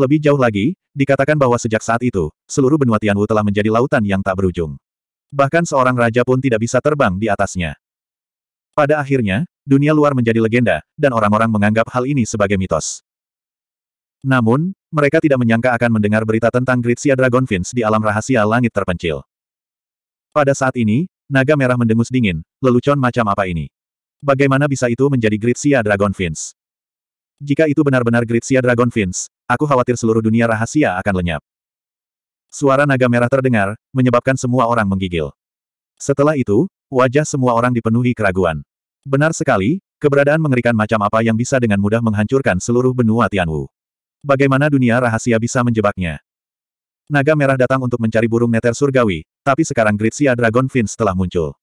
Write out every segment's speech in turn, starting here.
Lebih jauh lagi, dikatakan bahwa sejak saat itu, seluruh benua Tianwu telah menjadi lautan yang tak berujung. Bahkan seorang raja pun tidak bisa terbang di atasnya. Pada akhirnya, dunia luar menjadi legenda, dan orang-orang menganggap hal ini sebagai mitos. Namun, mereka tidak menyangka akan mendengar berita tentang Gritsia Dragonfins di alam rahasia langit terpencil. Pada saat ini, naga merah mendengus dingin, lelucon macam apa ini? Bagaimana bisa itu menjadi Gritsia Dragonfins? Jika itu benar-benar Gritsia Dragonfins, aku khawatir seluruh dunia rahasia akan lenyap. Suara naga merah terdengar, menyebabkan semua orang menggigil. Setelah itu, wajah semua orang dipenuhi keraguan. Benar sekali, keberadaan mengerikan macam apa yang bisa dengan mudah menghancurkan seluruh benua Tianwu. Bagaimana dunia rahasia bisa menjebaknya? Naga merah datang untuk mencari burung neter surgawi, tapi sekarang Gritsia Dragon Fins telah muncul.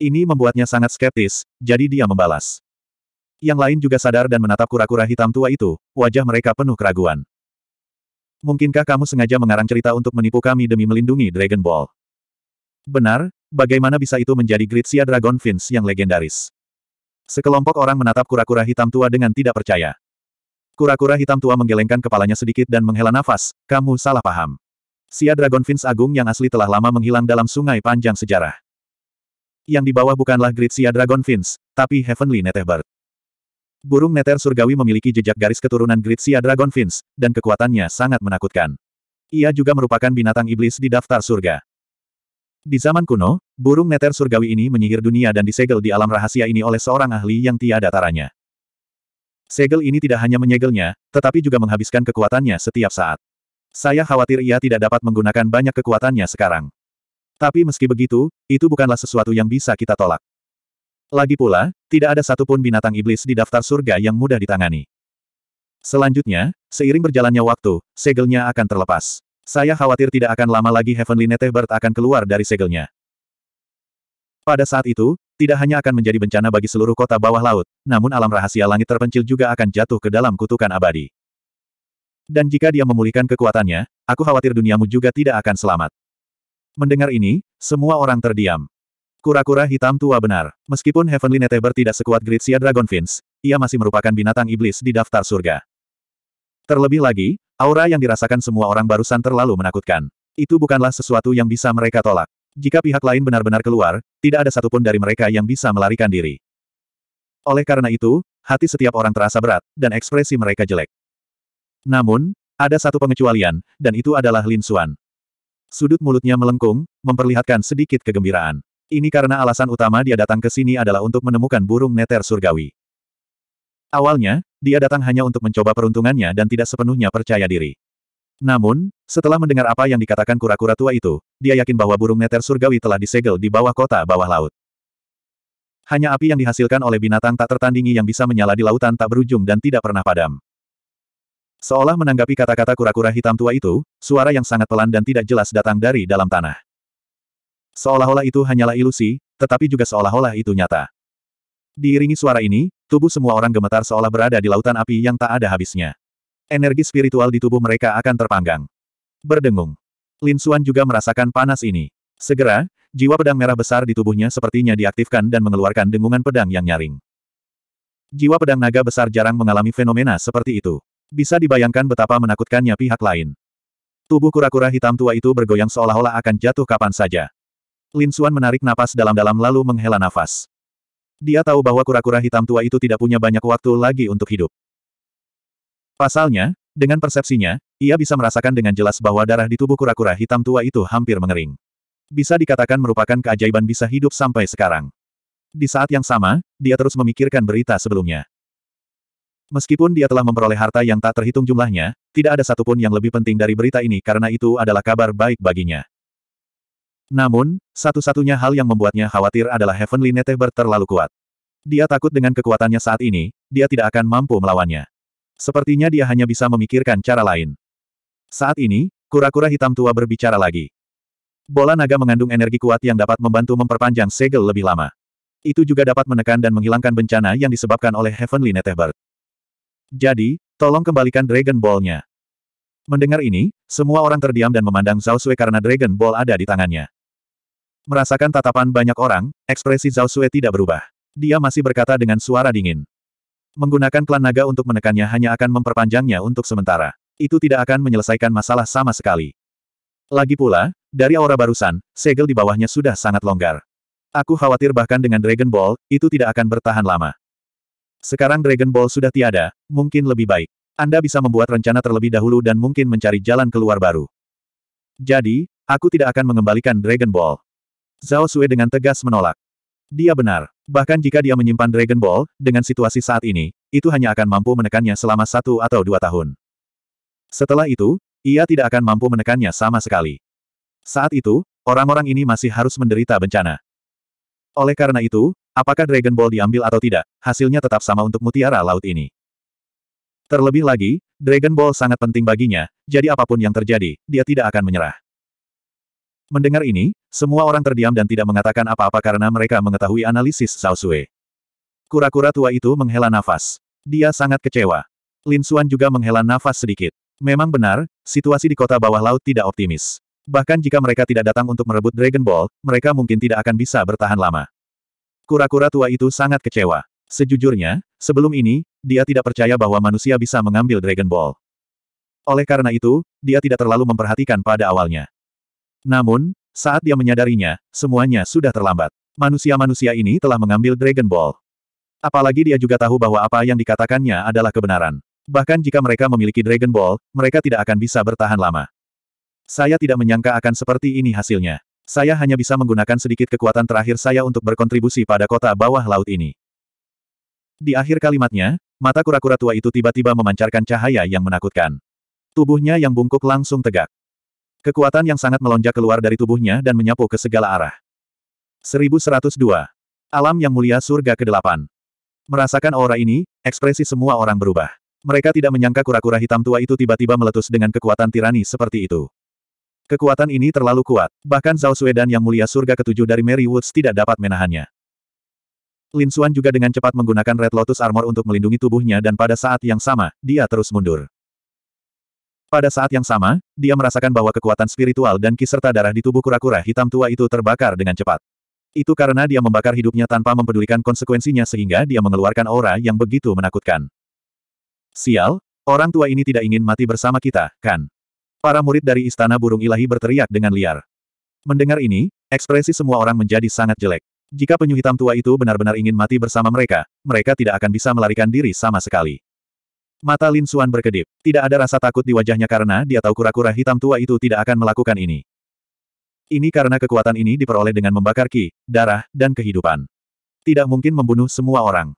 Ini membuatnya sangat skeptis, jadi dia membalas. Yang lain juga sadar dan menatap kura-kura hitam tua itu, wajah mereka penuh keraguan. Mungkinkah kamu sengaja mengarang cerita untuk menipu kami demi melindungi Dragon Ball? Benar, bagaimana bisa itu menjadi Gritsia Dragon Fins yang legendaris? Sekelompok orang menatap kura-kura hitam tua dengan tidak percaya. Kura-kura hitam tua menggelengkan kepalanya sedikit dan menghela nafas, kamu salah paham. Sia Dragon Fins Agung yang asli telah lama menghilang dalam sungai panjang sejarah. Yang di bawah bukanlah Gritsia Dragon Fins, tapi Heavenly Netherbird. Burung neter surgawi memiliki jejak garis keturunan Gritsia Dragonfins, dan kekuatannya sangat menakutkan. Ia juga merupakan binatang iblis di daftar surga. Di zaman kuno, burung neter surgawi ini menyihir dunia dan disegel di alam rahasia ini oleh seorang ahli yang tiada taranya. Segel ini tidak hanya menyegelnya, tetapi juga menghabiskan kekuatannya setiap saat. Saya khawatir ia tidak dapat menggunakan banyak kekuatannya sekarang. Tapi meski begitu, itu bukanlah sesuatu yang bisa kita tolak. Lagi pula, tidak ada satupun binatang iblis di daftar surga yang mudah ditangani. Selanjutnya, seiring berjalannya waktu, segelnya akan terlepas. Saya khawatir tidak akan lama lagi Heavenly Netherbird akan keluar dari segelnya. Pada saat itu, tidak hanya akan menjadi bencana bagi seluruh kota bawah laut, namun alam rahasia langit terpencil juga akan jatuh ke dalam kutukan abadi. Dan jika dia memulihkan kekuatannya, aku khawatir duniamu juga tidak akan selamat. Mendengar ini, semua orang terdiam. Kura-kura hitam tua benar. Meskipun Heavenly Netheber tidak sekuat Gritsia Dragonfins, ia masih merupakan binatang iblis di daftar surga. Terlebih lagi, aura yang dirasakan semua orang barusan terlalu menakutkan. Itu bukanlah sesuatu yang bisa mereka tolak. Jika pihak lain benar-benar keluar, tidak ada satupun dari mereka yang bisa melarikan diri. Oleh karena itu, hati setiap orang terasa berat, dan ekspresi mereka jelek. Namun, ada satu pengecualian, dan itu adalah Lin Xuan. Sudut mulutnya melengkung, memperlihatkan sedikit kegembiraan. Ini karena alasan utama dia datang ke sini adalah untuk menemukan burung neter surgawi. Awalnya, dia datang hanya untuk mencoba peruntungannya dan tidak sepenuhnya percaya diri. Namun, setelah mendengar apa yang dikatakan kura-kura tua itu, dia yakin bahwa burung neter surgawi telah disegel di bawah kota bawah laut. Hanya api yang dihasilkan oleh binatang tak tertandingi yang bisa menyala di lautan tak berujung dan tidak pernah padam. Seolah menanggapi kata-kata kura-kura hitam tua itu, suara yang sangat pelan dan tidak jelas datang dari dalam tanah. Seolah-olah itu hanyalah ilusi, tetapi juga seolah-olah itu nyata. Diiringi suara ini, tubuh semua orang gemetar seolah berada di lautan api yang tak ada habisnya. Energi spiritual di tubuh mereka akan terpanggang. Berdengung. Lin Xuan juga merasakan panas ini. Segera, jiwa pedang merah besar di tubuhnya sepertinya diaktifkan dan mengeluarkan dengungan pedang yang nyaring. Jiwa pedang naga besar jarang mengalami fenomena seperti itu. Bisa dibayangkan betapa menakutkannya pihak lain. Tubuh kura-kura hitam tua itu bergoyang seolah-olah akan jatuh kapan saja. Lin Suan menarik napas dalam-dalam lalu menghela nafas. Dia tahu bahwa kura-kura hitam tua itu tidak punya banyak waktu lagi untuk hidup. Pasalnya, dengan persepsinya, ia bisa merasakan dengan jelas bahwa darah di tubuh kura-kura hitam tua itu hampir mengering. Bisa dikatakan merupakan keajaiban bisa hidup sampai sekarang. Di saat yang sama, dia terus memikirkan berita sebelumnya. Meskipun dia telah memperoleh harta yang tak terhitung jumlahnya, tidak ada satupun yang lebih penting dari berita ini karena itu adalah kabar baik baginya. Namun, satu-satunya hal yang membuatnya khawatir adalah Heavenly Netheber terlalu kuat. Dia takut dengan kekuatannya saat ini, dia tidak akan mampu melawannya. Sepertinya dia hanya bisa memikirkan cara lain. Saat ini, kura-kura hitam tua berbicara lagi. Bola naga mengandung energi kuat yang dapat membantu memperpanjang segel lebih lama. Itu juga dapat menekan dan menghilangkan bencana yang disebabkan oleh Heavenly Netheber. Jadi, tolong kembalikan Dragon Ball-nya. Mendengar ini, semua orang terdiam dan memandang Zhao Sui karena Dragon Ball ada di tangannya. Merasakan tatapan banyak orang, ekspresi Zhao Sui tidak berubah. Dia masih berkata dengan suara dingin. Menggunakan klan naga untuk menekannya hanya akan memperpanjangnya untuk sementara. Itu tidak akan menyelesaikan masalah sama sekali. Lagi pula, dari aura barusan, segel di bawahnya sudah sangat longgar. Aku khawatir bahkan dengan Dragon Ball, itu tidak akan bertahan lama. Sekarang Dragon Ball sudah tiada, mungkin lebih baik. Anda bisa membuat rencana terlebih dahulu dan mungkin mencari jalan keluar baru. Jadi, aku tidak akan mengembalikan Dragon Ball. Zhao Sui dengan tegas menolak. Dia benar. Bahkan jika dia menyimpan Dragon Ball, dengan situasi saat ini, itu hanya akan mampu menekannya selama satu atau dua tahun. Setelah itu, ia tidak akan mampu menekannya sama sekali. Saat itu, orang-orang ini masih harus menderita bencana. Oleh karena itu, apakah Dragon Ball diambil atau tidak, hasilnya tetap sama untuk mutiara laut ini. Terlebih lagi, Dragon Ball sangat penting baginya, jadi apapun yang terjadi, dia tidak akan menyerah. Mendengar ini, semua orang terdiam dan tidak mengatakan apa-apa karena mereka mengetahui analisis Zhao Sui. Kura-kura tua itu menghela nafas. Dia sangat kecewa. Lin Xuan juga menghela nafas sedikit. Memang benar, situasi di kota bawah laut tidak optimis. Bahkan jika mereka tidak datang untuk merebut Dragon Ball, mereka mungkin tidak akan bisa bertahan lama. Kura-kura tua itu sangat kecewa. Sejujurnya, sebelum ini, dia tidak percaya bahwa manusia bisa mengambil Dragon Ball. Oleh karena itu, dia tidak terlalu memperhatikan pada awalnya. Namun, saat dia menyadarinya, semuanya sudah terlambat. Manusia-manusia ini telah mengambil Dragon Ball. Apalagi dia juga tahu bahwa apa yang dikatakannya adalah kebenaran. Bahkan jika mereka memiliki Dragon Ball, mereka tidak akan bisa bertahan lama. Saya tidak menyangka akan seperti ini hasilnya. Saya hanya bisa menggunakan sedikit kekuatan terakhir saya untuk berkontribusi pada kota bawah laut ini. Di akhir kalimatnya, mata kura-kura tua itu tiba-tiba memancarkan cahaya yang menakutkan. Tubuhnya yang bungkuk langsung tegak. Kekuatan yang sangat melonjak keluar dari tubuhnya dan menyapu ke segala arah. 1102. Alam yang mulia surga ke-8. Merasakan aura ini, ekspresi semua orang berubah. Mereka tidak menyangka kura-kura hitam tua itu tiba-tiba meletus dengan kekuatan tirani seperti itu. Kekuatan ini terlalu kuat, bahkan Zhao Suedan yang mulia surga ketujuh dari Mary Woods tidak dapat menahannya. Lin Xuan juga dengan cepat menggunakan Red Lotus Armor untuk melindungi tubuhnya dan pada saat yang sama, dia terus mundur. Pada saat yang sama, dia merasakan bahwa kekuatan spiritual dan ki serta darah di tubuh kura-kura hitam tua itu terbakar dengan cepat. Itu karena dia membakar hidupnya tanpa mempedulikan konsekuensinya sehingga dia mengeluarkan aura yang begitu menakutkan. Sial, orang tua ini tidak ingin mati bersama kita, kan? Para murid dari Istana Burung Ilahi berteriak dengan liar. Mendengar ini, ekspresi semua orang menjadi sangat jelek. Jika penyu hitam tua itu benar-benar ingin mati bersama mereka, mereka tidak akan bisa melarikan diri sama sekali. Mata Lin Xuan berkedip. Tidak ada rasa takut di wajahnya karena dia tahu kura-kura hitam tua itu tidak akan melakukan ini. Ini karena kekuatan ini diperoleh dengan membakar ki, darah, dan kehidupan. Tidak mungkin membunuh semua orang.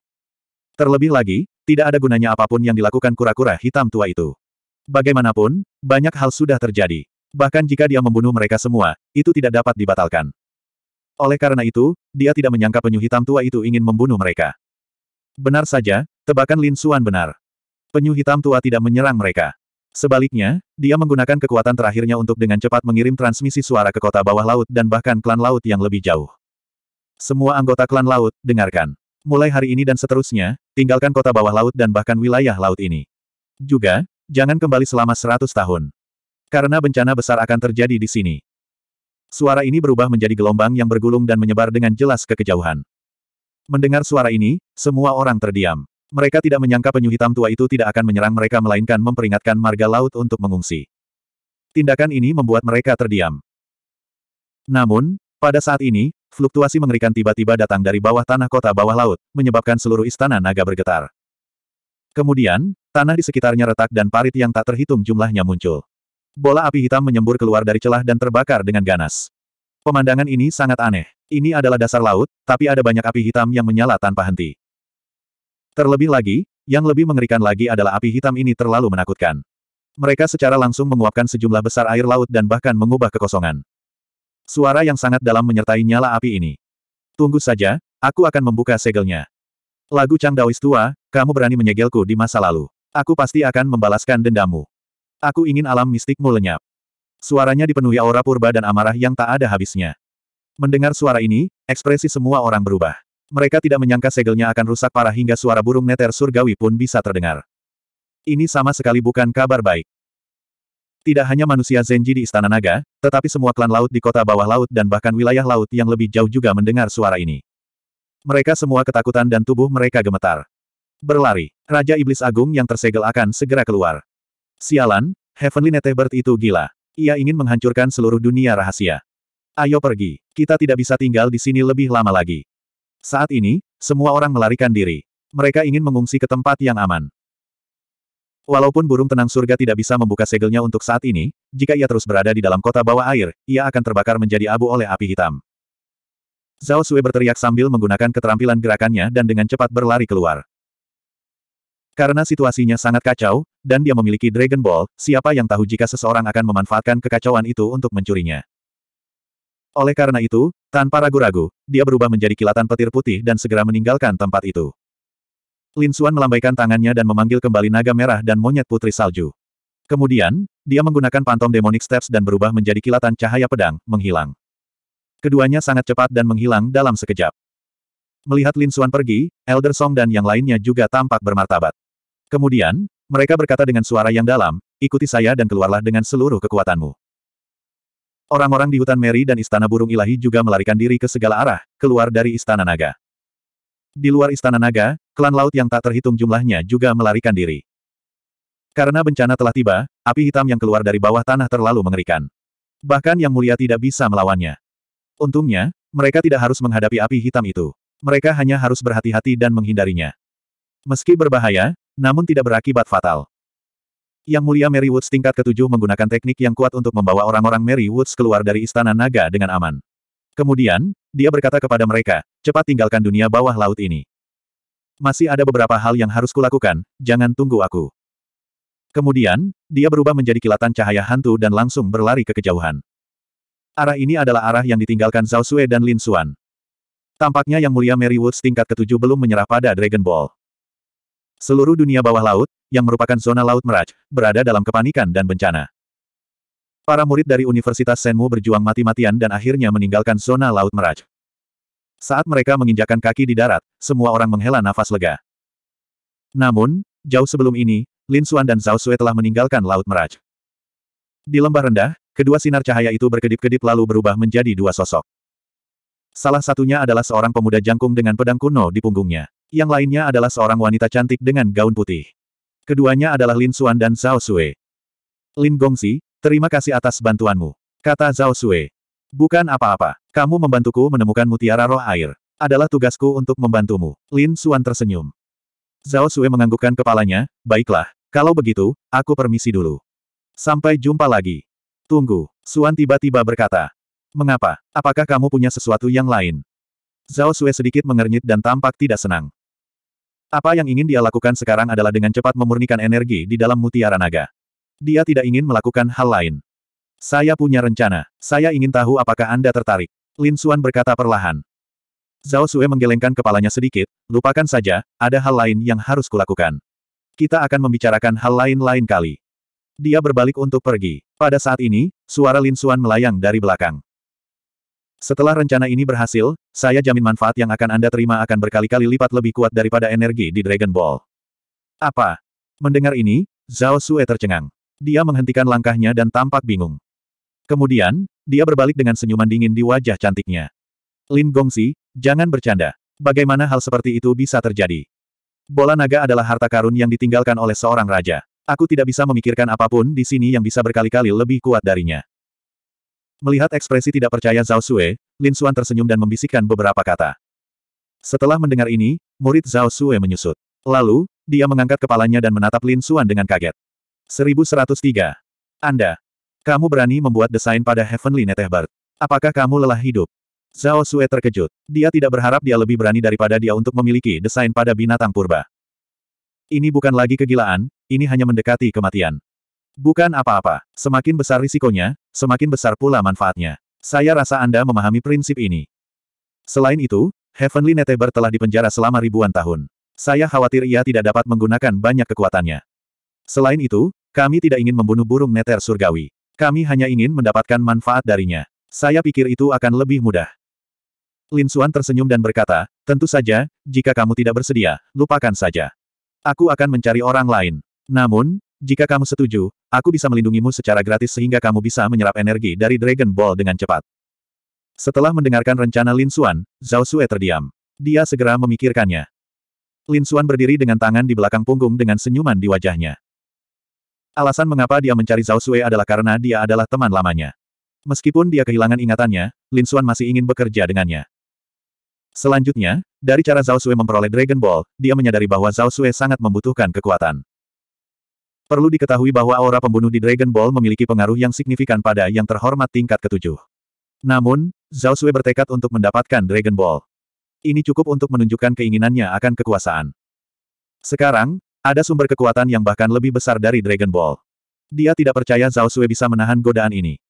Terlebih lagi, tidak ada gunanya apapun yang dilakukan kura-kura hitam tua itu. Bagaimanapun, banyak hal sudah terjadi. Bahkan jika dia membunuh mereka semua, itu tidak dapat dibatalkan. Oleh karena itu, dia tidak menyangka penyu hitam tua itu ingin membunuh mereka. Benar saja, tebakan Lin Xuan benar. Penyu hitam tua tidak menyerang mereka. Sebaliknya, dia menggunakan kekuatan terakhirnya untuk dengan cepat mengirim transmisi suara ke kota bawah laut dan bahkan klan laut yang lebih jauh. Semua anggota klan laut, dengarkan. Mulai hari ini dan seterusnya, tinggalkan kota bawah laut dan bahkan wilayah laut ini. Juga, jangan kembali selama 100 tahun. Karena bencana besar akan terjadi di sini. Suara ini berubah menjadi gelombang yang bergulung dan menyebar dengan jelas ke kejauhan. Mendengar suara ini, semua orang terdiam. Mereka tidak menyangka penyu hitam tua itu tidak akan menyerang mereka melainkan memperingatkan marga laut untuk mengungsi. Tindakan ini membuat mereka terdiam. Namun, pada saat ini, fluktuasi mengerikan tiba-tiba datang dari bawah tanah kota bawah laut, menyebabkan seluruh istana naga bergetar. Kemudian, tanah di sekitarnya retak dan parit yang tak terhitung jumlahnya muncul. Bola api hitam menyembur keluar dari celah dan terbakar dengan ganas. Pemandangan ini sangat aneh. Ini adalah dasar laut, tapi ada banyak api hitam yang menyala tanpa henti. Terlebih lagi, yang lebih mengerikan lagi adalah api hitam ini terlalu menakutkan. Mereka secara langsung menguapkan sejumlah besar air laut dan bahkan mengubah kekosongan. Suara yang sangat dalam menyertai nyala api ini. Tunggu saja, aku akan membuka segelnya. Lagu Chang Daois tua, kamu berani menyegelku di masa lalu. Aku pasti akan membalaskan dendammu. Aku ingin alam mistikmu lenyap. Suaranya dipenuhi aura purba dan amarah yang tak ada habisnya. Mendengar suara ini, ekspresi semua orang berubah. Mereka tidak menyangka segelnya akan rusak parah hingga suara burung neter surgawi pun bisa terdengar. Ini sama sekali bukan kabar baik. Tidak hanya manusia Zenji di Istana Naga, tetapi semua klan laut di kota bawah laut dan bahkan wilayah laut yang lebih jauh juga mendengar suara ini. Mereka semua ketakutan dan tubuh mereka gemetar. Berlari, Raja Iblis Agung yang tersegel akan segera keluar. Sialan, Heavenly Netebert itu gila. Ia ingin menghancurkan seluruh dunia rahasia. Ayo pergi, kita tidak bisa tinggal di sini lebih lama lagi. Saat ini, semua orang melarikan diri. Mereka ingin mengungsi ke tempat yang aman. Walaupun burung tenang surga tidak bisa membuka segelnya untuk saat ini, jika ia terus berada di dalam kota bawah air, ia akan terbakar menjadi abu oleh api hitam. Zhao Sui berteriak sambil menggunakan keterampilan gerakannya dan dengan cepat berlari keluar. Karena situasinya sangat kacau, dan dia memiliki Dragon Ball, siapa yang tahu jika seseorang akan memanfaatkan kekacauan itu untuk mencurinya. Oleh karena itu, tanpa ragu-ragu, dia berubah menjadi kilatan petir putih dan segera meninggalkan tempat itu. Lin Xuan melambaikan tangannya dan memanggil kembali naga merah dan monyet putri salju. Kemudian, dia menggunakan pantom demonic steps dan berubah menjadi kilatan cahaya pedang, menghilang. Keduanya sangat cepat dan menghilang dalam sekejap. Melihat Lin Xuan pergi, Elder Song dan yang lainnya juga tampak bermartabat. Kemudian, mereka berkata dengan suara yang dalam, ikuti saya dan keluarlah dengan seluruh kekuatanmu. Orang-orang di hutan Mary dan Istana Burung Ilahi juga melarikan diri ke segala arah, keluar dari Istana Naga. Di luar Istana Naga, klan laut yang tak terhitung jumlahnya juga melarikan diri. Karena bencana telah tiba, api hitam yang keluar dari bawah tanah terlalu mengerikan. Bahkan Yang Mulia tidak bisa melawannya. Untungnya, mereka tidak harus menghadapi api hitam itu. Mereka hanya harus berhati-hati dan menghindarinya. Meski berbahaya, namun tidak berakibat fatal. Yang mulia Mary Woods tingkat ketujuh menggunakan teknik yang kuat untuk membawa orang-orang Mary Woods keluar dari istana naga dengan aman. Kemudian, dia berkata kepada mereka, cepat tinggalkan dunia bawah laut ini. Masih ada beberapa hal yang harus kulakukan, jangan tunggu aku. Kemudian, dia berubah menjadi kilatan cahaya hantu dan langsung berlari ke kejauhan. Arah ini adalah arah yang ditinggalkan Zhao Sui dan Lin Xuan. Tampaknya Yang Mulia Mary Woods tingkat ketujuh belum menyerah pada Dragon Ball. Seluruh dunia bawah laut, yang merupakan zona laut Meraj, berada dalam kepanikan dan bencana. Para murid dari Universitas Senmu berjuang mati-matian dan akhirnya meninggalkan zona laut Meraj. Saat mereka menginjakan kaki di darat, semua orang menghela nafas lega. Namun, jauh sebelum ini, Lin Xuan dan Zhao Sui telah meninggalkan Laut Meraj. Di lembah rendah, kedua sinar cahaya itu berkedip-kedip lalu berubah menjadi dua sosok. Salah satunya adalah seorang pemuda jangkung dengan pedang kuno di punggungnya. Yang lainnya adalah seorang wanita cantik dengan gaun putih. Keduanya adalah Lin Xuan dan Zhao Sui. Lin Gongxi, terima kasih atas bantuanmu. Kata Zhao Sui. Bukan apa-apa. Kamu membantuku menemukan mutiara roh air. Adalah tugasku untuk membantumu. Lin Xuan tersenyum. Zhao Sui menganggukkan kepalanya, baiklah. Kalau begitu, aku permisi dulu. Sampai jumpa lagi. Tunggu. Xuan tiba-tiba berkata. Mengapa? Apakah kamu punya sesuatu yang lain? Zhao Sue sedikit mengernyit dan tampak tidak senang. Apa yang ingin dia lakukan sekarang adalah dengan cepat memurnikan energi di dalam mutiara naga. Dia tidak ingin melakukan hal lain. Saya punya rencana. Saya ingin tahu apakah Anda tertarik. Lin Xuan berkata perlahan. Zhao Sue menggelengkan kepalanya sedikit, lupakan saja, ada hal lain yang harus kulakukan. Kita akan membicarakan hal lain lain kali. Dia berbalik untuk pergi. Pada saat ini, suara Lin Xuan melayang dari belakang. Setelah rencana ini berhasil, saya jamin manfaat yang akan Anda terima akan berkali-kali lipat lebih kuat daripada energi di Dragon Ball. Apa? Mendengar ini, Zhao Sue tercengang. Dia menghentikan langkahnya dan tampak bingung. Kemudian, dia berbalik dengan senyuman dingin di wajah cantiknya. Lin Gongsi, jangan bercanda. Bagaimana hal seperti itu bisa terjadi? Bola naga adalah harta karun yang ditinggalkan oleh seorang raja. Aku tidak bisa memikirkan apapun di sini yang bisa berkali-kali lebih kuat darinya. Melihat ekspresi tidak percaya Zhao Sue, Lin Xuan tersenyum dan membisikkan beberapa kata. Setelah mendengar ini, murid Zhao Sue menyusut. Lalu, dia mengangkat kepalanya dan menatap Lin Xuan dengan kaget. 1103. Anda. Kamu berani membuat desain pada Heavenly Netehbert. Apakah kamu lelah hidup? Zhao Sue terkejut. Dia tidak berharap dia lebih berani daripada dia untuk memiliki desain pada binatang purba. Ini bukan lagi kegilaan, ini hanya mendekati kematian. Bukan apa-apa. Semakin besar risikonya, semakin besar pula manfaatnya. Saya rasa Anda memahami prinsip ini. Selain itu, Heavenly Neteber telah dipenjara selama ribuan tahun. Saya khawatir ia tidak dapat menggunakan banyak kekuatannya. Selain itu, kami tidak ingin membunuh burung neter surgawi. Kami hanya ingin mendapatkan manfaat darinya. Saya pikir itu akan lebih mudah. Lin Xuan tersenyum dan berkata, tentu saja, jika kamu tidak bersedia, lupakan saja. Aku akan mencari orang lain. Namun, jika kamu setuju, aku bisa melindungimu secara gratis sehingga kamu bisa menyerap energi dari Dragon Ball dengan cepat. Setelah mendengarkan rencana Lin Xuan, Zhao Sue terdiam. Dia segera memikirkannya. Lin Xuan berdiri dengan tangan di belakang punggung dengan senyuman di wajahnya. Alasan mengapa dia mencari Zhao Sue adalah karena dia adalah teman lamanya. Meskipun dia kehilangan ingatannya, Lin Xuan masih ingin bekerja dengannya. Selanjutnya, dari cara Zhao Sue memperoleh Dragon Ball, dia menyadari bahwa Zhao Sue sangat membutuhkan kekuatan. Perlu diketahui bahwa aura pembunuh di Dragon Ball memiliki pengaruh yang signifikan pada yang terhormat tingkat ketujuh. Namun, Zhao Sui bertekad untuk mendapatkan Dragon Ball. Ini cukup untuk menunjukkan keinginannya akan kekuasaan. Sekarang, ada sumber kekuatan yang bahkan lebih besar dari Dragon Ball. Dia tidak percaya Zhao Sui bisa menahan godaan ini.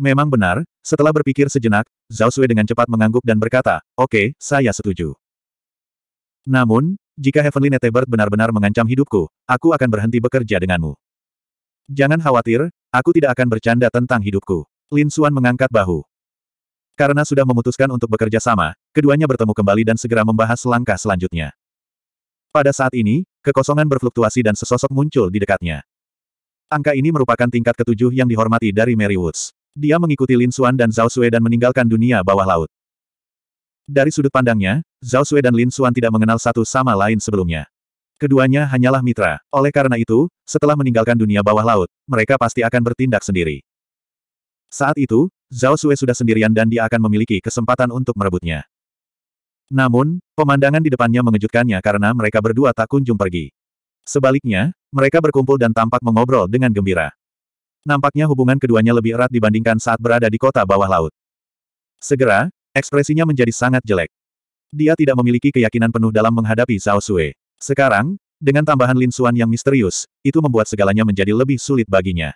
Memang benar, setelah berpikir sejenak, Zhao Sui dengan cepat mengangguk dan berkata, oke, okay, saya setuju. Namun, jika Heavenly Netebert benar-benar mengancam hidupku, aku akan berhenti bekerja denganmu. Jangan khawatir, aku tidak akan bercanda tentang hidupku. Lin Suan mengangkat bahu. Karena sudah memutuskan untuk bekerja sama, keduanya bertemu kembali dan segera membahas langkah selanjutnya. Pada saat ini, kekosongan berfluktuasi dan sesosok muncul di dekatnya. Angka ini merupakan tingkat ketujuh yang dihormati dari Mary Woods. Dia mengikuti Lin Suan dan Zhao Sui dan meninggalkan dunia bawah laut. Dari sudut pandangnya, Zhao Sui dan Lin Xuan tidak mengenal satu sama lain sebelumnya. Keduanya hanyalah mitra. Oleh karena itu, setelah meninggalkan dunia bawah laut, mereka pasti akan bertindak sendiri. Saat itu, Zhao Sui sudah sendirian dan dia akan memiliki kesempatan untuk merebutnya. Namun, pemandangan di depannya mengejutkannya karena mereka berdua tak kunjung pergi. Sebaliknya, mereka berkumpul dan tampak mengobrol dengan gembira. Nampaknya hubungan keduanya lebih erat dibandingkan saat berada di kota bawah laut. Segera, Ekspresinya menjadi sangat jelek. Dia tidak memiliki keyakinan penuh dalam menghadapi Zhao Sui. Sekarang, dengan tambahan Lin Xuan yang misterius, itu membuat segalanya menjadi lebih sulit baginya.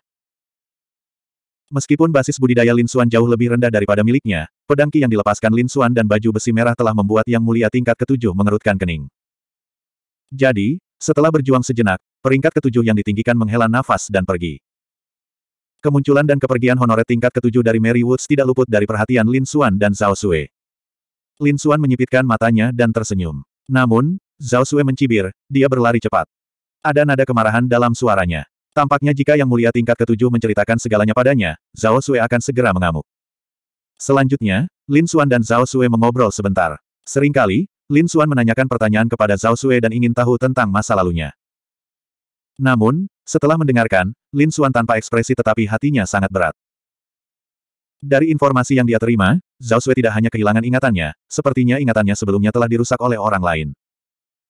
Meskipun basis budidaya Lin Xuan jauh lebih rendah daripada miliknya, pedangki yang dilepaskan Lin Xuan dan baju besi merah telah membuat Yang Mulia tingkat ketujuh mengerutkan kening. Jadi, setelah berjuang sejenak, peringkat ketujuh yang ditinggikan menghela nafas dan pergi. Kemunculan dan kepergian honoret tingkat ketujuh dari Mary Woods tidak luput dari perhatian Lin Xuan dan Zhao Sui. Lin Xuan menyipitkan matanya dan tersenyum. Namun, Zhao Sui mencibir, dia berlari cepat. Ada nada kemarahan dalam suaranya. Tampaknya jika Yang Mulia tingkat ketujuh menceritakan segalanya padanya, Zhao Sui akan segera mengamuk. Selanjutnya, Lin Xuan dan Zhao Sui mengobrol sebentar. Seringkali, Lin Xuan menanyakan pertanyaan kepada Zhao Sui dan ingin tahu tentang masa lalunya. Namun, setelah mendengarkan, Lin Xuan tanpa ekspresi tetapi hatinya sangat berat. Dari informasi yang dia terima, Zhao Sui tidak hanya kehilangan ingatannya, sepertinya ingatannya sebelumnya telah dirusak oleh orang lain.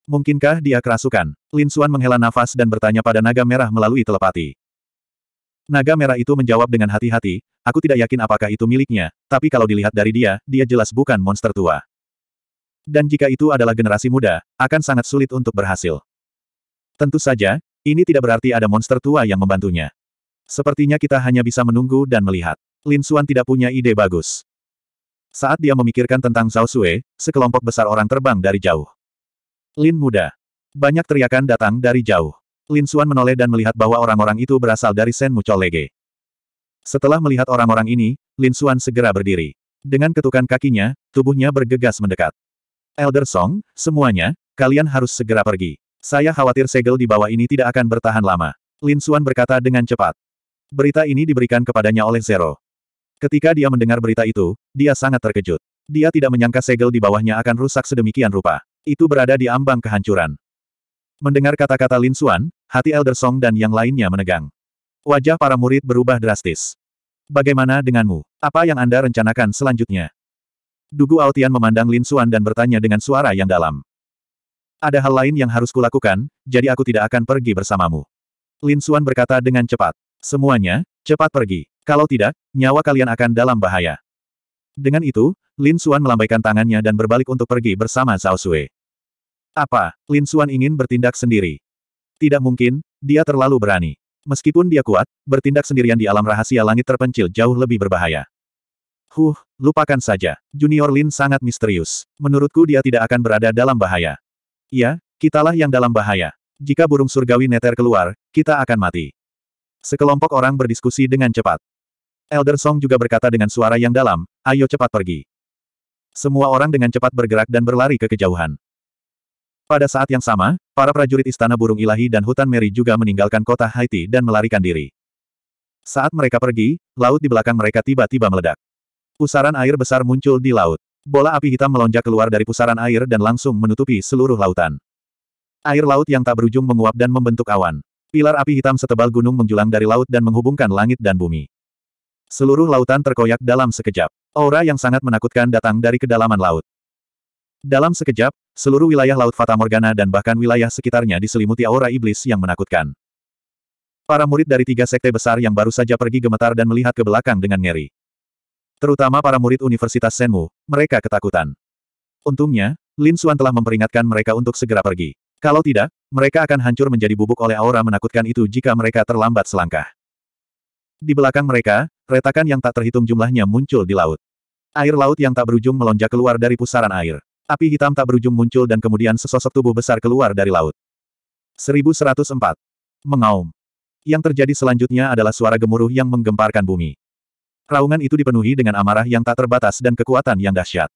Mungkinkah dia kerasukan? Lin Xuan menghela nafas dan bertanya pada naga merah melalui telepati. Naga merah itu menjawab dengan hati-hati, aku tidak yakin apakah itu miliknya, tapi kalau dilihat dari dia, dia jelas bukan monster tua. Dan jika itu adalah generasi muda, akan sangat sulit untuk berhasil. Tentu saja, ini tidak berarti ada monster tua yang membantunya. Sepertinya kita hanya bisa menunggu dan melihat. Lin Suan tidak punya ide bagus. Saat dia memikirkan tentang Zhao Sue, sekelompok besar orang terbang dari jauh. Lin muda. Banyak teriakan datang dari jauh. Lin Suan menoleh dan melihat bahwa orang-orang itu berasal dari Sen Mucho Lege. Setelah melihat orang-orang ini, Lin Suan segera berdiri. Dengan ketukan kakinya, tubuhnya bergegas mendekat. Elder Song, semuanya, kalian harus segera pergi. Saya khawatir segel di bawah ini tidak akan bertahan lama. Lin Suan berkata dengan cepat. Berita ini diberikan kepadanya oleh Zero. Ketika dia mendengar berita itu, dia sangat terkejut. Dia tidak menyangka segel di bawahnya akan rusak sedemikian rupa. Itu berada di ambang kehancuran. Mendengar kata-kata Lin Suan, hati Elder Song dan yang lainnya menegang. Wajah para murid berubah drastis. Bagaimana denganmu? Apa yang Anda rencanakan selanjutnya? Dugu Altian memandang Lin Suan dan bertanya dengan suara yang dalam. Ada hal lain yang harus kulakukan, jadi aku tidak akan pergi bersamamu. Lin Suan berkata dengan cepat. Semuanya, cepat pergi. Kalau tidak, nyawa kalian akan dalam bahaya. Dengan itu, Lin Suan melambaikan tangannya dan berbalik untuk pergi bersama Zhao Sui. Apa, Lin Suan ingin bertindak sendiri? Tidak mungkin, dia terlalu berani. Meskipun dia kuat, bertindak sendirian di alam rahasia langit terpencil jauh lebih berbahaya. Huh, lupakan saja. Junior Lin sangat misterius. Menurutku dia tidak akan berada dalam bahaya. Ya, kitalah yang dalam bahaya. Jika burung surgawi neter keluar, kita akan mati. Sekelompok orang berdiskusi dengan cepat. Elder Song juga berkata dengan suara yang dalam, ayo cepat pergi. Semua orang dengan cepat bergerak dan berlari ke kejauhan. Pada saat yang sama, para prajurit Istana Burung Ilahi dan Hutan Meri juga meninggalkan kota Haiti dan melarikan diri. Saat mereka pergi, laut di belakang mereka tiba-tiba meledak. Pusaran air besar muncul di laut. Bola api hitam melonjak keluar dari pusaran air dan langsung menutupi seluruh lautan. Air laut yang tak berujung menguap dan membentuk awan. Pilar api hitam setebal gunung menjulang dari laut dan menghubungkan langit dan bumi. Seluruh lautan terkoyak dalam sekejap. Aura yang sangat menakutkan datang dari kedalaman laut. Dalam sekejap, seluruh wilayah laut Fata Morgana dan bahkan wilayah sekitarnya diselimuti aura iblis yang menakutkan. Para murid dari tiga sekte besar yang baru saja pergi gemetar dan melihat ke belakang dengan ngeri terutama para murid Universitas Senmu, mereka ketakutan. Untungnya, Lin Xuan telah memperingatkan mereka untuk segera pergi. Kalau tidak, mereka akan hancur menjadi bubuk oleh aura menakutkan itu jika mereka terlambat selangkah. Di belakang mereka, retakan yang tak terhitung jumlahnya muncul di laut. Air laut yang tak berujung melonjak keluar dari pusaran air. Api hitam tak berujung muncul dan kemudian sesosok tubuh besar keluar dari laut. 1104. Mengaum. Yang terjadi selanjutnya adalah suara gemuruh yang menggemparkan bumi. Raungan itu dipenuhi dengan amarah yang tak terbatas dan kekuatan yang dahsyat.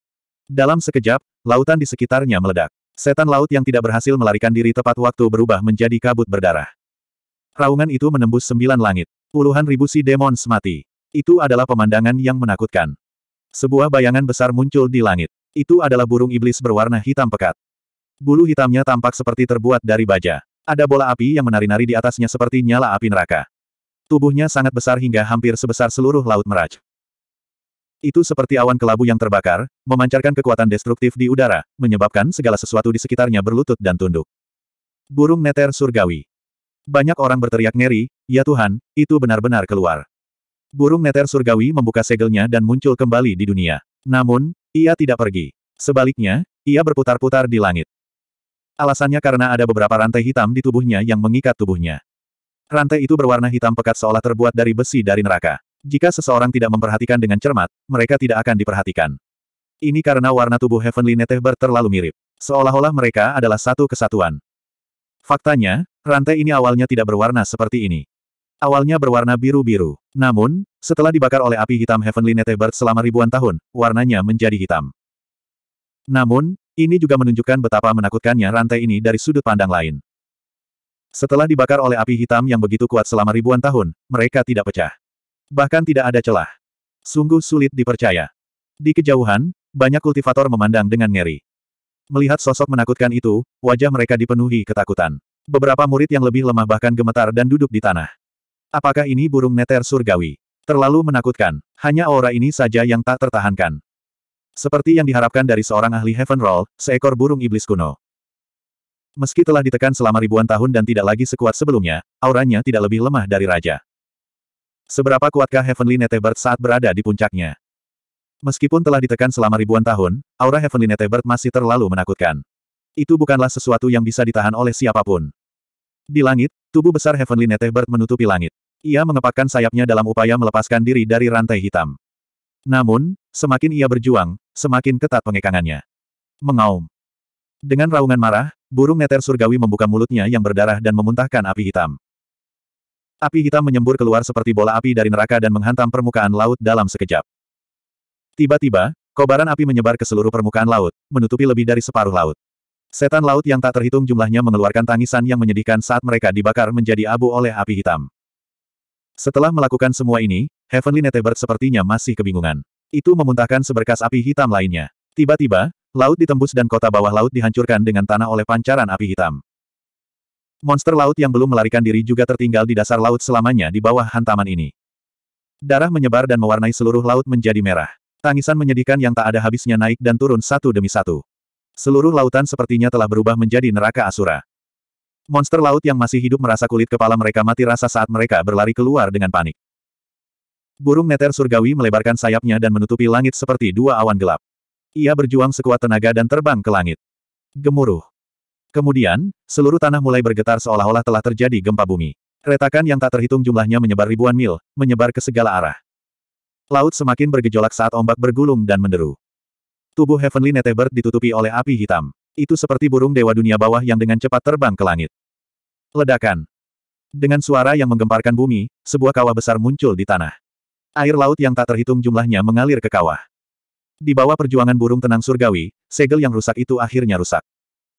Dalam sekejap, lautan di sekitarnya meledak. Setan laut yang tidak berhasil melarikan diri tepat waktu berubah menjadi kabut berdarah. Raungan itu menembus sembilan langit. Puluhan ribu si demon semati. Itu adalah pemandangan yang menakutkan. Sebuah bayangan besar muncul di langit. Itu adalah burung iblis berwarna hitam pekat. Bulu hitamnya tampak seperti terbuat dari baja. Ada bola api yang menari-nari di atasnya seperti nyala api neraka. Tubuhnya sangat besar hingga hampir sebesar seluruh Laut Meraj. Itu seperti awan kelabu yang terbakar, memancarkan kekuatan destruktif di udara, menyebabkan segala sesuatu di sekitarnya berlutut dan tunduk. Burung neter surgawi. Banyak orang berteriak ngeri, ya Tuhan, itu benar-benar keluar. Burung neter surgawi membuka segelnya dan muncul kembali di dunia. Namun, ia tidak pergi. Sebaliknya, ia berputar-putar di langit. Alasannya karena ada beberapa rantai hitam di tubuhnya yang mengikat tubuhnya. Rantai itu berwarna hitam pekat seolah terbuat dari besi dari neraka. Jika seseorang tidak memperhatikan dengan cermat, mereka tidak akan diperhatikan. Ini karena warna tubuh Heavenly Netheber terlalu mirip. Seolah-olah mereka adalah satu kesatuan. Faktanya, rantai ini awalnya tidak berwarna seperti ini. Awalnya berwarna biru-biru. Namun, setelah dibakar oleh api hitam Heavenly Netheber selama ribuan tahun, warnanya menjadi hitam. Namun, ini juga menunjukkan betapa menakutkannya rantai ini dari sudut pandang lain. Setelah dibakar oleh api hitam yang begitu kuat selama ribuan tahun, mereka tidak pecah. Bahkan tidak ada celah. Sungguh sulit dipercaya. Di kejauhan, banyak kultivator memandang dengan ngeri. Melihat sosok menakutkan itu, wajah mereka dipenuhi ketakutan. Beberapa murid yang lebih lemah bahkan gemetar dan duduk di tanah. Apakah ini burung neter surgawi? Terlalu menakutkan. Hanya aura ini saja yang tak tertahankan. Seperti yang diharapkan dari seorang ahli Heaven Roll, seekor burung iblis kuno. Meski telah ditekan selama ribuan tahun dan tidak lagi sekuat sebelumnya, auranya tidak lebih lemah dari raja. Seberapa kuatkah Heavenly Netebird saat berada di puncaknya? Meskipun telah ditekan selama ribuan tahun, aura Heavenly Netebird masih terlalu menakutkan. Itu bukanlah sesuatu yang bisa ditahan oleh siapapun. Di langit, tubuh besar Heavenly Netebird menutupi langit. Ia mengepakkan sayapnya dalam upaya melepaskan diri dari rantai hitam. Namun, semakin ia berjuang, semakin ketat pengekangannya. Mengaum. Dengan raungan marah, burung neter surgawi membuka mulutnya yang berdarah dan memuntahkan api hitam. Api hitam menyembur keluar seperti bola api dari neraka dan menghantam permukaan laut dalam sekejap. Tiba-tiba, kobaran api menyebar ke seluruh permukaan laut, menutupi lebih dari separuh laut. Setan laut yang tak terhitung jumlahnya mengeluarkan tangisan yang menyedihkan saat mereka dibakar menjadi abu oleh api hitam. Setelah melakukan semua ini, Heavenly Netherbird sepertinya masih kebingungan. Itu memuntahkan seberkas api hitam lainnya. Tiba-tiba, Laut ditembus dan kota bawah laut dihancurkan dengan tanah oleh pancaran api hitam. Monster laut yang belum melarikan diri juga tertinggal di dasar laut selamanya di bawah hantaman ini. Darah menyebar dan mewarnai seluruh laut menjadi merah. Tangisan menyedihkan yang tak ada habisnya naik dan turun satu demi satu. Seluruh lautan sepertinya telah berubah menjadi neraka asura. Monster laut yang masih hidup merasa kulit kepala mereka mati rasa saat mereka berlari keluar dengan panik. Burung neter surgawi melebarkan sayapnya dan menutupi langit seperti dua awan gelap. Ia berjuang sekuat tenaga dan terbang ke langit. Gemuruh. Kemudian, seluruh tanah mulai bergetar seolah-olah telah terjadi gempa bumi. Retakan yang tak terhitung jumlahnya menyebar ribuan mil, menyebar ke segala arah. Laut semakin bergejolak saat ombak bergulung dan menderu. Tubuh Heavenly Netebert ditutupi oleh api hitam. Itu seperti burung dewa dunia bawah yang dengan cepat terbang ke langit. Ledakan. Dengan suara yang menggemparkan bumi, sebuah kawah besar muncul di tanah. Air laut yang tak terhitung jumlahnya mengalir ke kawah. Di bawah perjuangan burung tenang surgawi, segel yang rusak itu akhirnya rusak.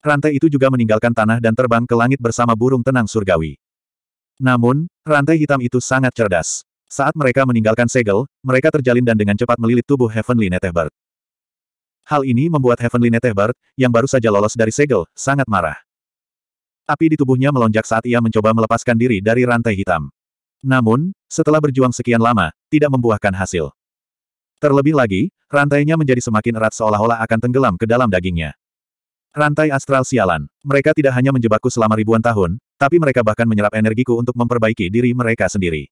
Rantai itu juga meninggalkan tanah dan terbang ke langit bersama burung tenang surgawi. Namun, rantai hitam itu sangat cerdas. Saat mereka meninggalkan segel, mereka terjalin dan dengan cepat melilit tubuh Heavenly Netehbert. Hal ini membuat Heavenly Netehbert, yang baru saja lolos dari segel, sangat marah. Api di tubuhnya melonjak saat ia mencoba melepaskan diri dari rantai hitam. Namun, setelah berjuang sekian lama, tidak membuahkan hasil. Terlebih lagi, rantainya menjadi semakin erat seolah-olah akan tenggelam ke dalam dagingnya. Rantai astral sialan. Mereka tidak hanya menjebakku selama ribuan tahun, tapi mereka bahkan menyerap energiku untuk memperbaiki diri mereka sendiri.